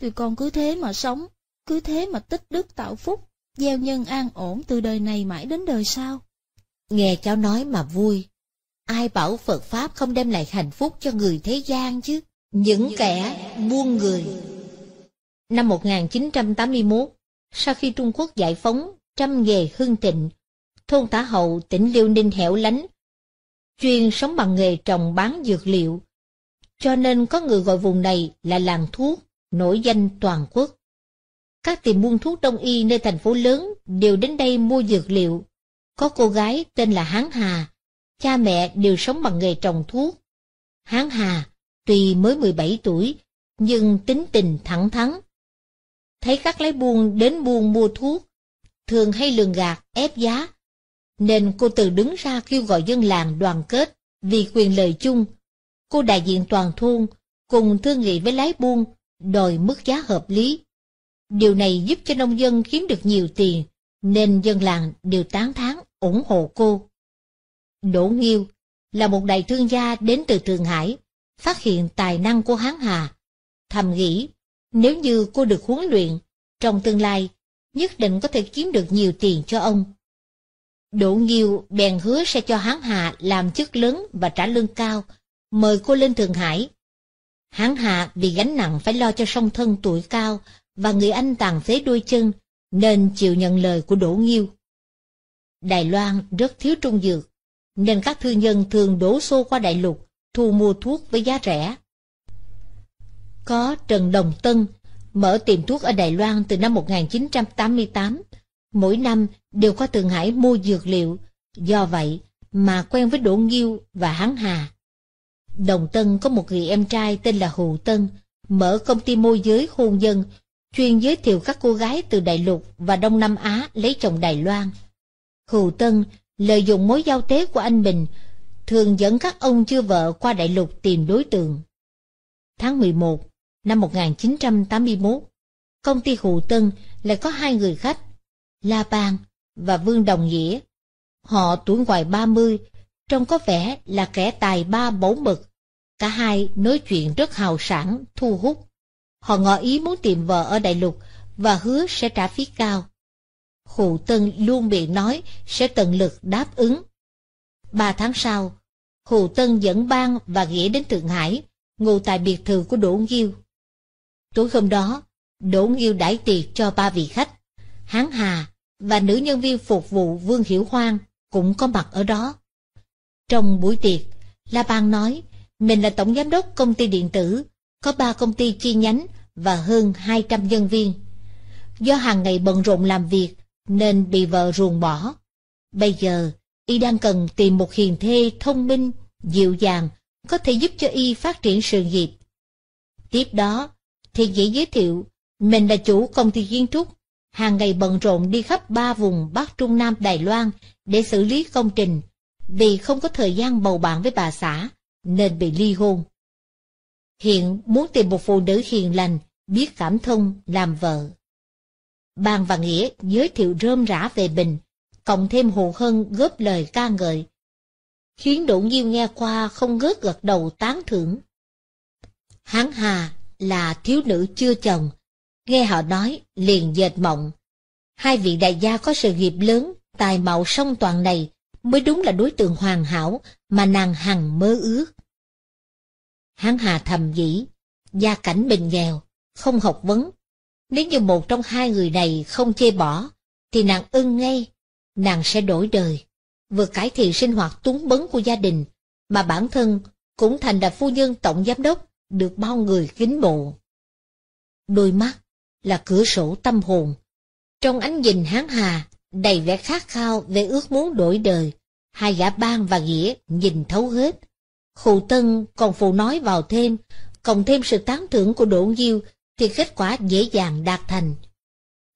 Tụi con cứ thế mà sống, cứ thế mà tích đức tạo phúc, gieo nhân an ổn từ đời này mãi đến đời sau. Nghe cháu nói mà vui. Ai bảo Phật Pháp không đem lại hạnh phúc cho người thế gian chứ? Những kẻ buôn người. Năm 1981, sau khi Trung Quốc giải phóng, trăm nghề hưng tịnh thôn Tả Hậu, tỉnh Liêu Ninh hẻo lánh, chuyên sống bằng nghề trồng bán dược liệu, cho nên có người gọi vùng này là làng thuốc, nổi danh toàn quốc. Các tiệm buôn thuốc đông y nơi thành phố lớn đều đến đây mua dược liệu. Có cô gái tên là Hán Hà, cha mẹ đều sống bằng nghề trồng thuốc. Hán Hà, tuy mới 17 tuổi, nhưng tính tình thẳng thắn. Thấy các lái buôn đến buôn mua thuốc, thường hay lường gạt, ép giá. Nên cô từ đứng ra kêu gọi dân làng đoàn kết vì quyền lợi chung cô đại diện toàn thôn cùng thương nghị với lái buôn, đòi mức giá hợp lý. Điều này giúp cho nông dân kiếm được nhiều tiền, nên dân làng đều tán thán ủng hộ cô. Đỗ Nghiêu là một đại thương gia đến từ Thượng Hải, phát hiện tài năng của Hán Hà. Thầm nghĩ, nếu như cô được huấn luyện, trong tương lai, nhất định có thể kiếm được nhiều tiền cho ông. Đỗ Nghiêu bèn hứa sẽ cho Hán Hà làm chức lớn và trả lương cao, mời cô lên Thượng Hải. Hán Hạ vì gánh nặng phải lo cho song thân tuổi cao và người anh tàn phế đôi chân, nên chịu nhận lời của Đỗ Nghiêu. Đài Loan rất thiếu trung dược, nên các thương nhân thường đổ xô qua đại lục, thu mua thuốc với giá rẻ. Có Trần Đồng Tân, mở tiệm thuốc ở Đài Loan từ năm 1988, mỗi năm đều qua Thượng Hải mua dược liệu, do vậy mà quen với Đỗ Nghiêu và Hán Hà. Đồng Tân có một người em trai tên là Hù Tân, mở công ty môi giới hôn dân, chuyên giới thiệu các cô gái từ Đại Lục và Đông Nam Á lấy chồng Đài Loan. Hù Tân lợi dụng mối giao tế của anh Bình, thường dẫn các ông chưa vợ qua Đại Lục tìm đối tượng. Tháng 11 năm 1981, công ty Hù Tân lại có hai người khách, La Bang và Vương Đồng Nghĩa. Họ tuổi ngoài 30, trông có vẻ là kẻ tài ba bổ mực, Cả hai nói chuyện rất hào sảng, thu hút. Họ ngỏ ý muốn tìm vợ ở đại lục và hứa sẽ trả phí cao. Khụ Tân luôn miệng nói sẽ tận lực đáp ứng. Ba tháng sau, Hù Tân dẫn bang và Nghĩa đến Thượng Hải, ngủ tại biệt thự của Đỗ Nghiêu. Tối hôm đó, Đỗ Nghiêu đãi tiệc cho ba vị khách. Hán Hà và nữ nhân viên phục vụ Vương Hiểu Hoang cũng có mặt ở đó. Trong buổi tiệc, La bang nói mình là tổng giám đốc công ty điện tử, có ba công ty chi nhánh và hơn 200 nhân viên. Do hàng ngày bận rộn làm việc nên bị vợ ruồng bỏ. Bây giờ, y đang cần tìm một hiền thê thông minh, dịu dàng, có thể giúp cho y phát triển sự nghiệp. Tiếp đó, thì dĩ giới thiệu, mình là chủ công ty kiến trúc, hàng ngày bận rộn đi khắp ba vùng Bắc Trung Nam Đài Loan để xử lý công trình, vì không có thời gian bầu bạn với bà xã, nên bị ly hôn. Hiện muốn tìm một phụ nữ hiền lành, biết cảm thông, làm vợ. Bàn và Nghĩa giới thiệu rơm rã về Bình, cộng thêm Hồ Hân góp lời ca ngợi, khiến Đỗ Nhiêu nghe qua không ngớt gật đầu tán thưởng. Hán Hà là thiếu nữ chưa chồng, nghe họ nói liền dệt mộng. Hai vị đại gia có sự nghiệp lớn, tài mạo song toàn này mới đúng là đối tượng hoàn hảo mà nàng hằng mơ ước. Hán Hà thầm dĩ, gia cảnh bình nghèo, không học vấn. Nếu như một trong hai người này không chê bỏ, thì nàng ưng ngay, nàng sẽ đổi đời. Vừa cải thiện sinh hoạt túng bấn của gia đình, mà bản thân cũng thành là phu nhân tổng giám đốc, được bao người kính mộ. Đôi mắt là cửa sổ tâm hồn. Trong ánh nhìn Hán Hà, đầy vẻ khát khao về ước muốn đổi đời, hai gã ban và nghĩa nhìn thấu hết, Khụ Tân còn phụ nói vào thêm, cộng thêm sự tán thưởng của Đỗ Diêu thì kết quả dễ dàng đạt thành.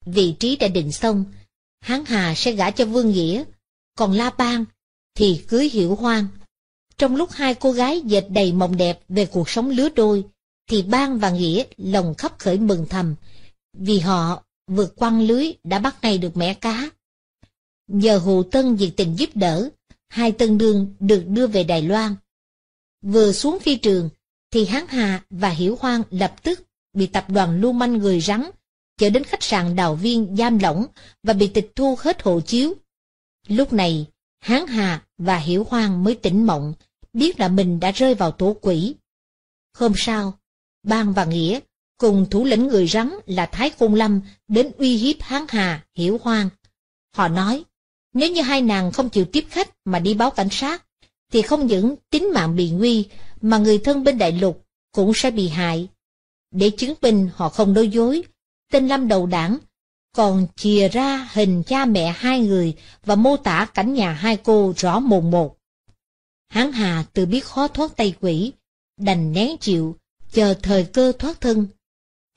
Vị trí đã định xong, Hán Hà sẽ gả cho Vương Nghĩa, còn La Bang thì cưới Hiểu Hoang. Trong lúc hai cô gái dệt đầy mộng đẹp về cuộc sống lứa đôi, thì Bang và Nghĩa lòng khắp khởi mừng thầm, vì họ vượt quăng lưới đã bắt ngay được mẻ cá. Nhờ Hồ Tân nhiệt tình giúp đỡ, hai tân đương được đưa về Đài Loan, Vừa xuống phi trường, thì Hán Hà và Hiểu Hoang lập tức bị tập đoàn lưu manh người rắn chở đến khách sạn đào viên giam lỏng và bị tịch thu hết hộ chiếu. Lúc này, Hán Hà và Hiểu Hoang mới tỉnh mộng, biết là mình đã rơi vào tổ quỷ. Hôm sau, Bang và Nghĩa cùng thủ lĩnh người rắn là Thái Khôn Lâm đến uy hiếp Hán Hà, Hiểu Hoang. Họ nói, nếu như hai nàng không chịu tiếp khách mà đi báo cảnh sát, thì không những tính mạng bị nguy mà người thân bên đại lục cũng sẽ bị hại. Để chứng minh họ không nói dối, tên Lâm đầu đảng còn chìa ra hình cha mẹ hai người và mô tả cảnh nhà hai cô rõ mồn một. Hán Hà tự biết khó thoát tay quỷ, đành nén chịu, chờ thời cơ thoát thân.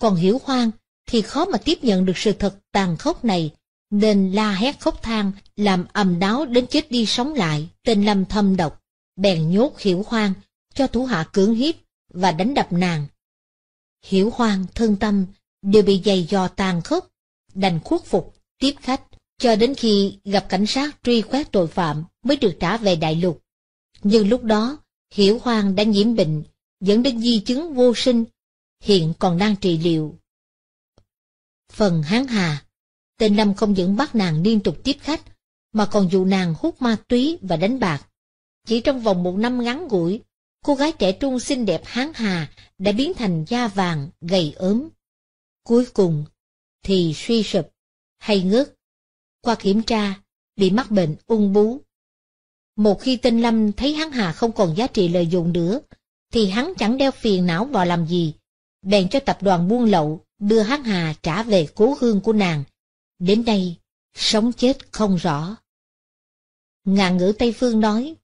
Còn Hiểu Hoang thì khó mà tiếp nhận được sự thật tàn khốc này, nên la hét khóc than, làm ầm đáo đến chết đi sống lại, tên Lâm thâm độc bèn nhốt Hiểu Hoang, cho thủ hạ cưỡng hiếp và đánh đập nàng. Hiểu Hoang, thân tâm, đều bị dày dò tàn khốc, đành khuất phục, tiếp khách, cho đến khi gặp cảnh sát truy quét tội phạm mới được trả về đại lục. Nhưng lúc đó, Hiểu Hoang đã nhiễm bệnh, dẫn đến di chứng vô sinh, hiện còn đang trị liệu. Phần Hán Hà Tên Lâm không những bắt nàng liên tục tiếp khách, mà còn dụ nàng hút ma túy và đánh bạc. Chỉ trong vòng một năm ngắn ngủi, cô gái trẻ trung xinh đẹp hán hà đã biến thành da vàng, gầy ốm. Cuối cùng thì suy sụp hay ngất. Qua kiểm tra, bị mắc bệnh ung bú. Một khi Tinh Lâm thấy hán Hà không còn giá trị lợi dụng nữa, thì hắn chẳng đeo phiền não vào làm gì, bèn cho tập đoàn buôn lậu đưa hán Hà trả về cố hương của nàng. Đến đây, sống chết không rõ. Ngạn ngữ Tây Phương nói,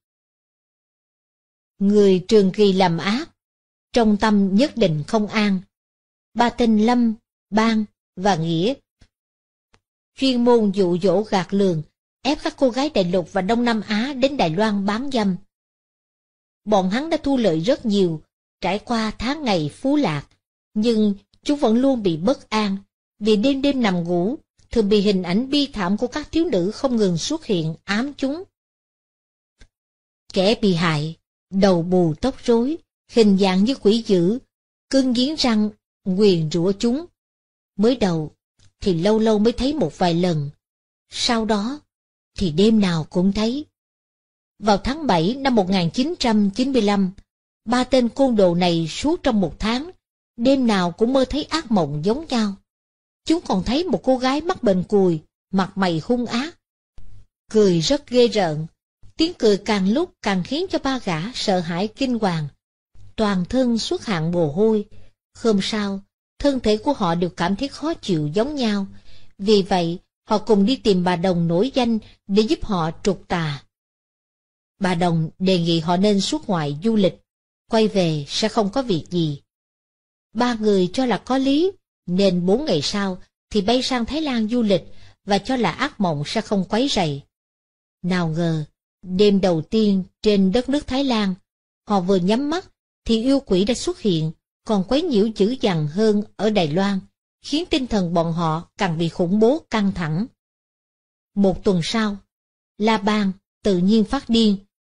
Người trường kỳ làm ác, trong tâm nhất định không an. Ba tên Lâm, Ban và Nghĩa chuyên môn dụ dỗ gạt lường, ép các cô gái đại lục và Đông Nam Á đến Đài Loan bán dâm. Bọn hắn đã thu lợi rất nhiều, trải qua tháng ngày phú lạc, nhưng chúng vẫn luôn bị bất an, vì đêm đêm nằm ngủ, thường bị hình ảnh bi thảm của các thiếu nữ không ngừng xuất hiện ám chúng. Kẻ bị hại đầu bù tóc rối, hình dạng như quỷ dữ, cưng giếng răng, quyền rủa chúng. Mới đầu, thì lâu lâu mới thấy một vài lần, sau đó, thì đêm nào cũng thấy. Vào tháng 7 năm 1995, ba tên côn đồ này suốt trong một tháng, đêm nào cũng mơ thấy ác mộng giống nhau. Chúng còn thấy một cô gái mắc bệnh cùi, mặt mày hung ác, cười rất ghê rợn, Tiếng cười càng lúc càng khiến cho ba gã sợ hãi kinh hoàng. Toàn thân xuất hạng mồ hôi. Hôm sau, thân thể của họ đều cảm thấy khó chịu giống nhau. Vì vậy, họ cùng đi tìm bà Đồng nổi danh để giúp họ trục tà. Bà Đồng đề nghị họ nên xuất ngoại du lịch, quay về sẽ không có việc gì. Ba người cho là có lý, nên bốn ngày sau thì bay sang Thái Lan du lịch và cho là ác mộng sẽ không quấy rầy. Nào ngờ, Đêm đầu tiên trên đất nước Thái Lan, họ vừa nhắm mắt thì yêu quỷ đã xuất hiện, còn quấy nhiễu dữ dằn hơn ở Đài Loan, khiến tinh thần bọn họ càng bị khủng bố căng thẳng. Một tuần sau, La Bang tự nhiên phát điên,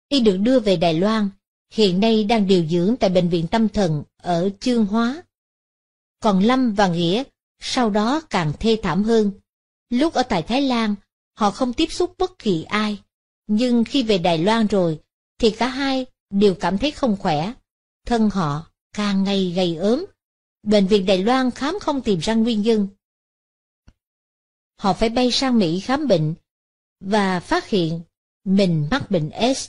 y được đưa về Đài Loan, hiện nay đang điều dưỡng tại Bệnh viện Tâm Thần ở Chương Hóa. Còn Lâm và Nghĩa sau đó càng thê thảm hơn. Lúc ở tại Thái Lan, họ không tiếp xúc bất kỳ ai, nhưng khi về Đài Loan rồi, thì cả hai đều cảm thấy không khỏe. Thân họ càng ngày gầy ốm. Bệnh viện Đài Loan khám không tìm ra nguyên nhân. Họ phải bay sang Mỹ khám bệnh và phát hiện mình mắc bệnh S.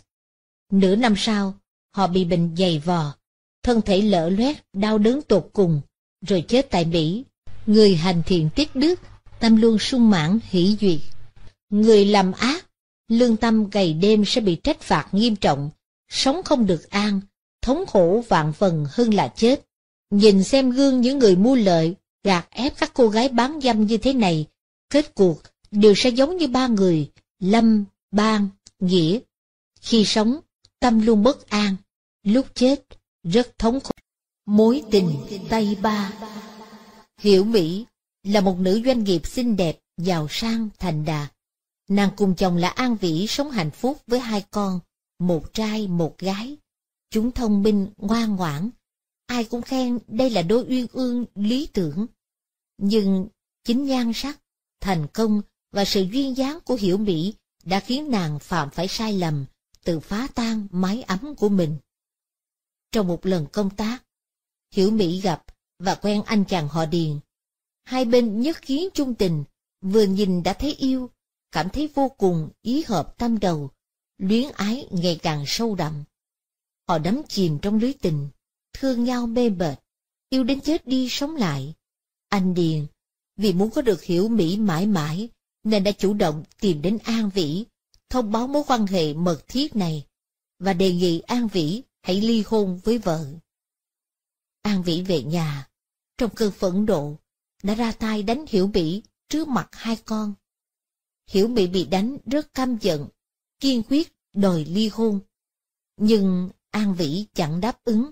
Nửa năm sau, họ bị bệnh dày vò, thân thể lỡ loét, đau đớn tột cùng, rồi chết tại Mỹ. Người hành thiện tiết đức, tâm luôn sung mãn hỷ duyệt. Người làm ác lương tâm ngày đêm sẽ bị trách phạt nghiêm trọng, sống không được an, thống khổ vạn phần hơn là chết. Nhìn xem gương những người mua lợi, gạt ép các cô gái bán dâm như thế này, kết cuộc đều sẽ giống như ba người, Lâm, Bang, Nghĩa. Khi sống, tâm luôn bất an, lúc chết, rất thống khổ. Mối tình Tây Ba Hiểu Mỹ là một nữ doanh nghiệp xinh đẹp, giàu sang, thành đạt Nàng cùng chồng là An Vĩ sống hạnh phúc với hai con, một trai một gái. Chúng thông minh, ngoan ngoãn. Ai cũng khen đây là đôi uyên ương lý tưởng. Nhưng chính nhan sắc, thành công và sự duyên dáng của Hiểu Mỹ đã khiến nàng phạm phải sai lầm, tự phá tan mái ấm của mình. Trong một lần công tác, Hiểu Mỹ gặp và quen anh chàng họ Điền. Hai bên nhất khiến chung tình, vừa nhìn đã thấy yêu, cảm thấy vô cùng ý hợp tâm đầu, luyến ái ngày càng sâu đậm. Họ đắm chìm trong lưới tình, thương nhau mê bệt, yêu đến chết đi sống lại. Anh Điền, vì muốn có được hiểu Mỹ mãi mãi, nên đã chủ động tìm đến An Vĩ, thông báo mối quan hệ mật thiết này, và đề nghị An Vĩ hãy ly hôn với vợ. An Vĩ về nhà, trong cơn phẫn nộ, đã ra tay đánh Hiểu Mỹ trước mặt hai con. Hiểu bị bị đánh rất căm giận, kiên quyết đòi ly hôn. Nhưng An Vĩ chẳng đáp ứng.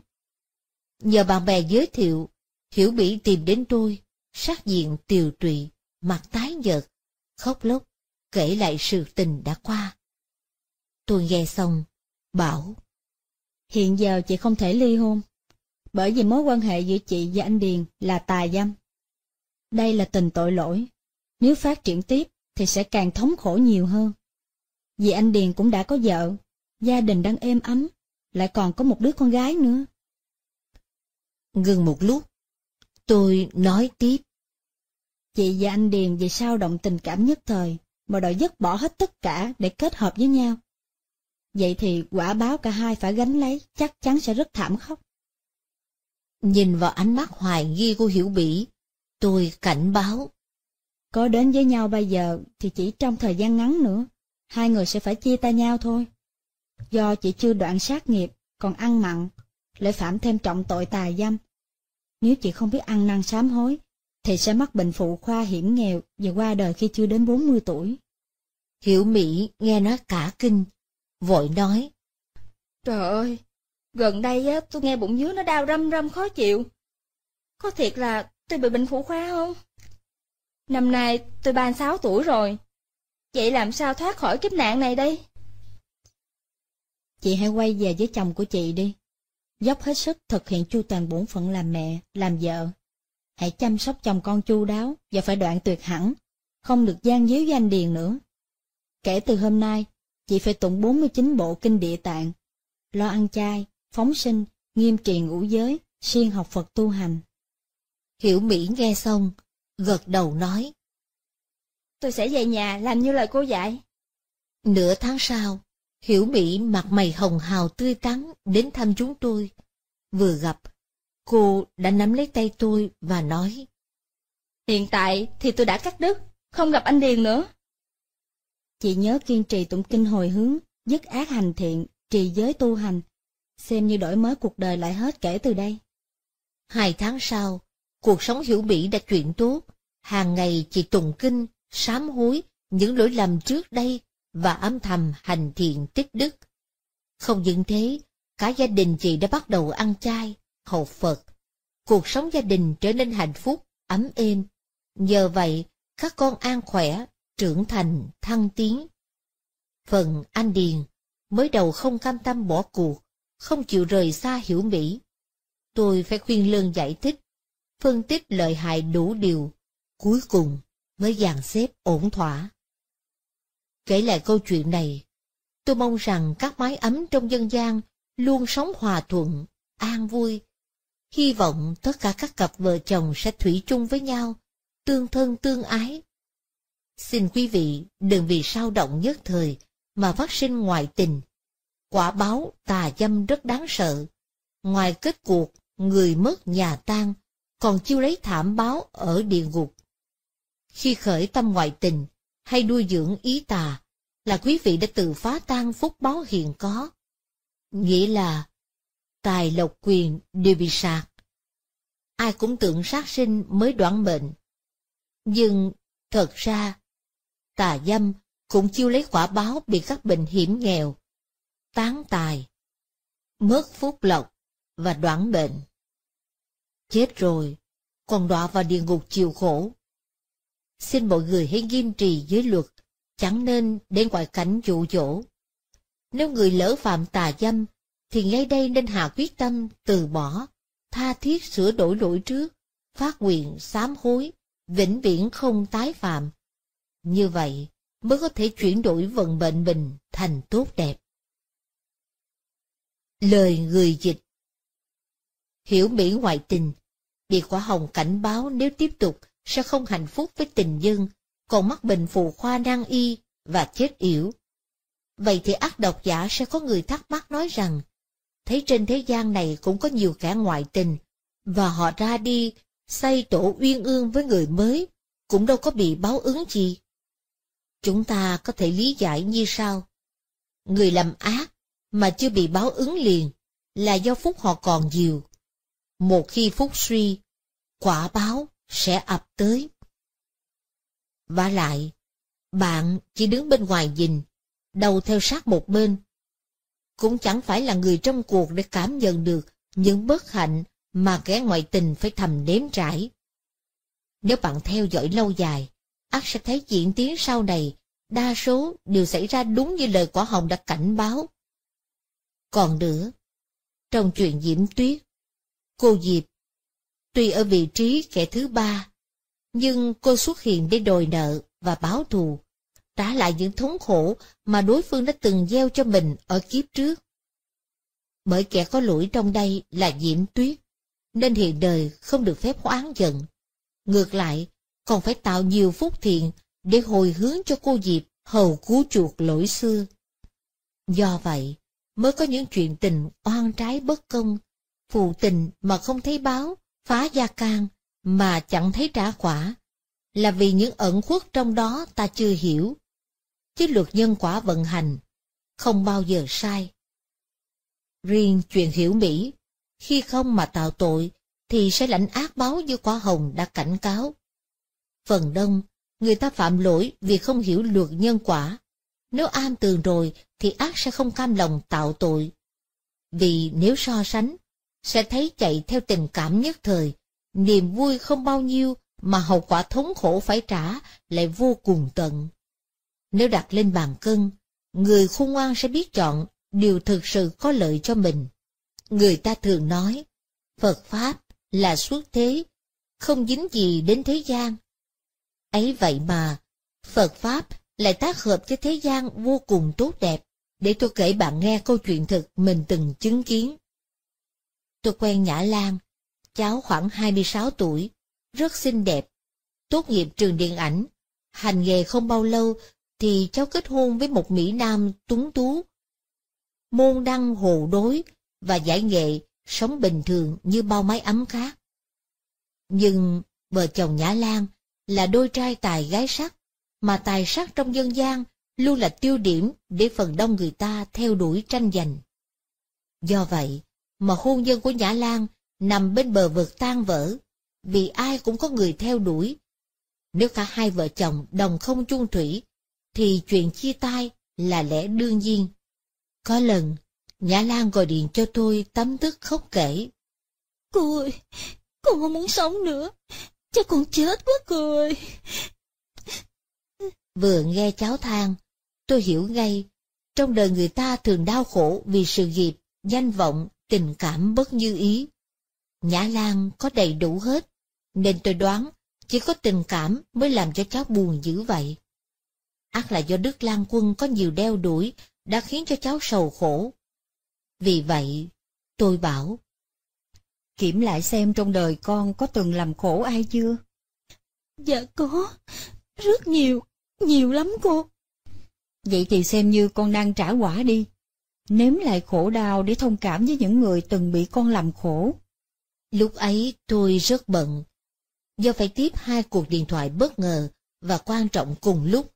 Nhờ bạn bè giới thiệu, Hiểu bị tìm đến tôi, sát diện tiều trụy, mặt tái nhợt, khóc lóc, kể lại sự tình đã qua. Tôi nghe xong, bảo. Hiện giờ chị không thể ly hôn, bởi vì mối quan hệ giữa chị và anh Điền là tài dâm. Đây là tình tội lỗi. Nếu phát triển tiếp, thì sẽ càng thống khổ nhiều hơn. Vì anh Điền cũng đã có vợ, gia đình đang êm ấm, lại còn có một đứa con gái nữa. Ngừng một lúc, tôi nói tiếp. Chị và anh Điền vì sao động tình cảm nhất thời, mà đòi dứt bỏ hết tất cả để kết hợp với nhau. Vậy thì quả báo cả hai phải gánh lấy, chắc chắn sẽ rất thảm khốc. Nhìn vào ánh mắt hoài nghi của Hiểu Bỉ, tôi cảnh báo. Có đến với nhau bây giờ thì chỉ trong thời gian ngắn nữa, hai người sẽ phải chia tay nhau thôi. Do chị chưa đoạn sát nghiệp, còn ăn mặn, lại phạm thêm trọng tội tà dâm. Nếu chị không biết ăn năn sám hối, thì sẽ mắc bệnh phụ khoa hiểm nghèo và qua đời khi chưa đến 40 tuổi. Hiểu Mỹ nghe nói cả kinh, vội nói. Trời ơi, gần đây á, tôi nghe bụng dưới nó đau râm râm khó chịu. Có thiệt là tôi bị bệnh phụ khoa không? Năm nay tôi 36 tuổi rồi. Vậy làm sao thoát khỏi kiếp nạn này đây? Chị hãy quay về với chồng của chị đi. Dốc hết sức thực hiện chu toàn bổn phận làm mẹ, làm vợ. Hãy chăm sóc chồng con chu đáo và phải đoạn tuyệt hẳn, không được gian díu danh Điền nữa. Kể từ hôm nay, chị phải tụng 49 bộ kinh địa tạng, lo ăn chay, phóng sinh, nghiêm trì ngũ giới, siêng học Phật tu hành. Hiểu Mỹ nghe xong, gật đầu nói. Tôi sẽ về nhà làm như lời cô dạy. Nửa tháng sau, Hiểu Mỹ mặt mày hồng hào tươi tắn đến thăm chúng tôi. Vừa gặp, cô đã nắm lấy tay tôi và nói. Hiện tại thì tôi đã cắt đứt, không gặp anh Điền nữa. Chị nhớ kiên trì tụng kinh hồi hướng, dứt ác hành thiện, trì giới tu hành, xem như đổi mới cuộc đời lại hết kể từ đây. Hai tháng sau, Cuộc sống hiểu Mỹ đã chuyện tốt, hàng ngày chị tùng kinh, sám hối những lỗi lầm trước đây và âm thầm hành thiện tích đức. Không những thế, cả gia đình chị đã bắt đầu ăn chay, hầu Phật. Cuộc sống gia đình trở nên hạnh phúc, ấm êm. Nhờ vậy, các con an khỏe, trưởng thành, thăng tiến. Phần Anh Điền, mới đầu không cam tâm bỏ cuộc, không chịu rời xa hiểu Mỹ. Tôi phải khuyên lương giải thích, phân tích lợi hại đủ điều, cuối cùng mới dàn xếp ổn thỏa. Kể lại câu chuyện này, tôi mong rằng các mái ấm trong dân gian luôn sống hòa thuận, an vui. Hy vọng tất cả các cặp vợ chồng sẽ thủy chung với nhau, tương thân tương ái. Xin quý vị đừng vì sao động nhất thời mà phát sinh ngoại tình. Quả báo tà dâm rất đáng sợ. Ngoài kết cuộc, người mất nhà tan, còn chưa lấy thảm báo ở địa ngục. Khi khởi tâm ngoại tình, hay nuôi dưỡng ý tà, là quý vị đã tự phá tan phúc báo hiện có. Nghĩa là, tài lộc quyền đều bị sạc. Ai cũng tưởng sát sinh mới đoạn bệnh Nhưng, thật ra, tà dâm cũng chiêu lấy quả báo bị các bệnh hiểm nghèo, tán tài, mất phúc lộc và đoạn bệnh. Chết rồi, còn đọa vào địa ngục chịu khổ. Xin mọi người hãy nghiêm trì giới luật, chẳng nên đến ngoại cảnh dụ dỗ. Nếu người lỡ phạm tà dâm, thì ngay đây nên hạ quyết tâm từ bỏ, tha thiết sửa đổi lỗi trước, phát nguyện sám hối, vĩnh viễn không tái phạm. Như vậy mới có thể chuyển đổi vận mệnh mình thành tốt đẹp. Lời người dịch Hiểu Mỹ ngoại tình bị Quả Hồng cảnh báo nếu tiếp tục sẽ không hạnh phúc với tình dân, còn mắc bệnh phù khoa nan y và chết yểu. Vậy thì ác độc giả sẽ có người thắc mắc nói rằng, thấy trên thế gian này cũng có nhiều kẻ ngoại tình, và họ ra đi xây tổ uyên ương với người mới, cũng đâu có bị báo ứng gì. Chúng ta có thể lý giải như sau. Người làm ác mà chưa bị báo ứng liền là do phúc họ còn nhiều, một khi phúc suy, quả báo sẽ ập tới. Và lại, bạn chỉ đứng bên ngoài nhìn, đầu theo sát một bên. Cũng chẳng phải là người trong cuộc để cảm nhận được những bất hạnh mà kẻ ngoại tình phải thầm đếm trải. Nếu bạn theo dõi lâu dài, ác sẽ thấy diễn tiến sau này, đa số đều xảy ra đúng như lời quả hồng đã cảnh báo. Còn nữa, trong chuyện Diễm Tuyết, Cô Diệp Tuy ở vị trí kẻ thứ ba, nhưng cô xuất hiện để đòi nợ và báo thù, trả lại những thống khổ mà đối phương đã từng gieo cho mình ở kiếp trước. Bởi kẻ có lỗi trong đây là Diễm Tuyết, nên hiện đời không được phép oán giận. Ngược lại, còn phải tạo nhiều phúc thiện để hồi hướng cho cô Diệp hầu cứu chuộc lỗi xưa. Do vậy, mới có những chuyện tình oan trái bất công phù tình mà không thấy báo, phá gia can mà chẳng thấy trả quả, là vì những ẩn khuất trong đó ta chưa hiểu. Chứ luật nhân quả vận hành, không bao giờ sai. Riêng chuyện hiểu Mỹ, khi không mà tạo tội, thì sẽ lãnh ác báo như quả hồng đã cảnh cáo. Phần đông, người ta phạm lỗi vì không hiểu luật nhân quả. Nếu am tường rồi thì ác sẽ không cam lòng tạo tội. Vì nếu so sánh, sẽ thấy chạy theo tình cảm nhất thời, niềm vui không bao nhiêu mà hậu quả thống khổ phải trả lại vô cùng tận. Nếu đặt lên bàn cân, người khôn ngoan sẽ biết chọn điều thực sự có lợi cho mình. Người ta thường nói, Phật Pháp là suốt thế, không dính gì đến thế gian. Ấy vậy mà, Phật Pháp lại tác hợp với thế gian vô cùng tốt đẹp, để tôi kể bạn nghe câu chuyện thực mình từng chứng kiến. Tôi quen Nhã Lan, cháu khoảng 26 tuổi, rất xinh đẹp, tốt nghiệp trường điện ảnh. Hành nghề không bao lâu thì cháu kết hôn với một Mỹ Nam tuấn tú. Môn đăng hồ đối và giải nghệ sống bình thường như bao mái ấm khác. Nhưng vợ chồng Nhã Lan là đôi trai tài gái sắc, mà tài sắc trong dân gian luôn là tiêu điểm để phần đông người ta theo đuổi tranh giành. Do vậy, mà hôn nhân của Nhã Lan nằm bên bờ vực tan vỡ, vì ai cũng có người theo đuổi. Nếu cả hai vợ chồng đồng không chung thủy, thì chuyện chia tay là lẽ đương nhiên. Có lần, Nhã Lan gọi điện cho tôi tấm tức khóc kể. Cô ơi, con không muốn sống nữa, cho con chết quá cô ơi. Vừa nghe cháu than, tôi hiểu ngay, trong đời người ta thường đau khổ vì sự nghiệp, danh vọng, tình cảm bất như ý. Nhã Lan có đầy đủ hết, nên tôi đoán chỉ có tình cảm mới làm cho cháu buồn dữ vậy. Ác là do Đức Lan Quân có nhiều đeo đuổi đã khiến cho cháu sầu khổ. Vì vậy, tôi bảo. Kiểm lại xem trong đời con có từng làm khổ ai chưa? Dạ có, rất nhiều, nhiều lắm cô. Vậy thì xem như con đang trả quả đi, nếm lại khổ đau để thông cảm với những người từng bị con làm khổ. Lúc ấy tôi rất bận, do phải tiếp hai cuộc điện thoại bất ngờ và quan trọng cùng lúc,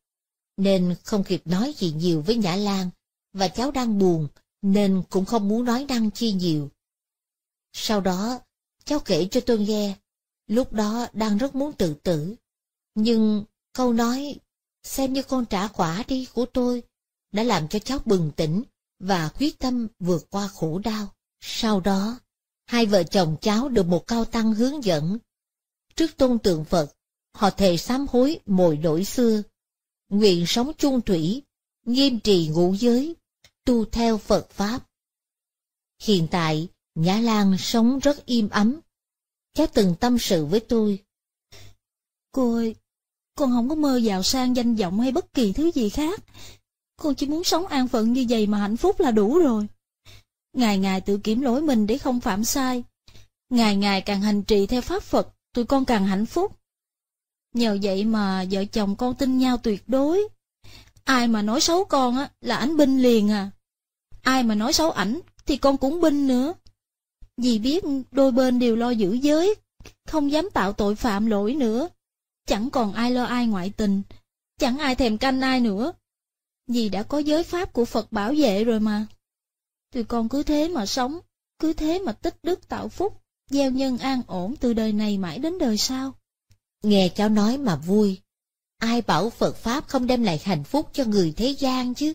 nên không kịp nói gì nhiều với Nhã Lan, và cháu đang buồn nên cũng không muốn nói năng chi nhiều. Sau đó, cháu kể cho tôi nghe, lúc đó đang rất muốn tự tử, nhưng câu nói, xem như con trả quả đi của tôi, đã làm cho cháu bừng tỉnh và quyết tâm vượt qua khổ đau. Sau đó, hai vợ chồng cháu được một cao tăng hướng dẫn. Trước tôn tượng Phật, họ thề sám hối mồi lỗi xưa, nguyện sống chung thủy, nghiêm trì ngũ giới, tu theo Phật Pháp. Hiện tại, Nhã Lan sống rất im ấm. Cháu từng tâm sự với tôi. Cô ơi, con không có mơ giàu sang danh vọng hay bất kỳ thứ gì khác. Con chỉ muốn sống an phận như vậy mà hạnh phúc là đủ rồi. Ngày ngày tự kiểm lỗi mình để không phạm sai. Ngày ngày càng hành trì theo pháp Phật, tụi con càng hạnh phúc. Nhờ vậy mà vợ chồng con tin nhau tuyệt đối. Ai mà nói xấu con á là ảnh binh liền à. Ai mà nói xấu ảnh thì con cũng binh nữa. Vì biết đôi bên đều lo giữ giới, không dám tạo tội phạm lỗi nữa. Chẳng còn ai lo ai ngoại tình, chẳng ai thèm canh ai nữa vì đã có giới pháp của Phật bảo vệ rồi mà. Tụi con cứ thế mà sống, cứ thế mà tích đức tạo phúc, gieo nhân an ổn từ đời này mãi đến đời sau. Nghe cháu nói mà vui, ai bảo Phật Pháp không đem lại hạnh phúc cho người thế gian chứ?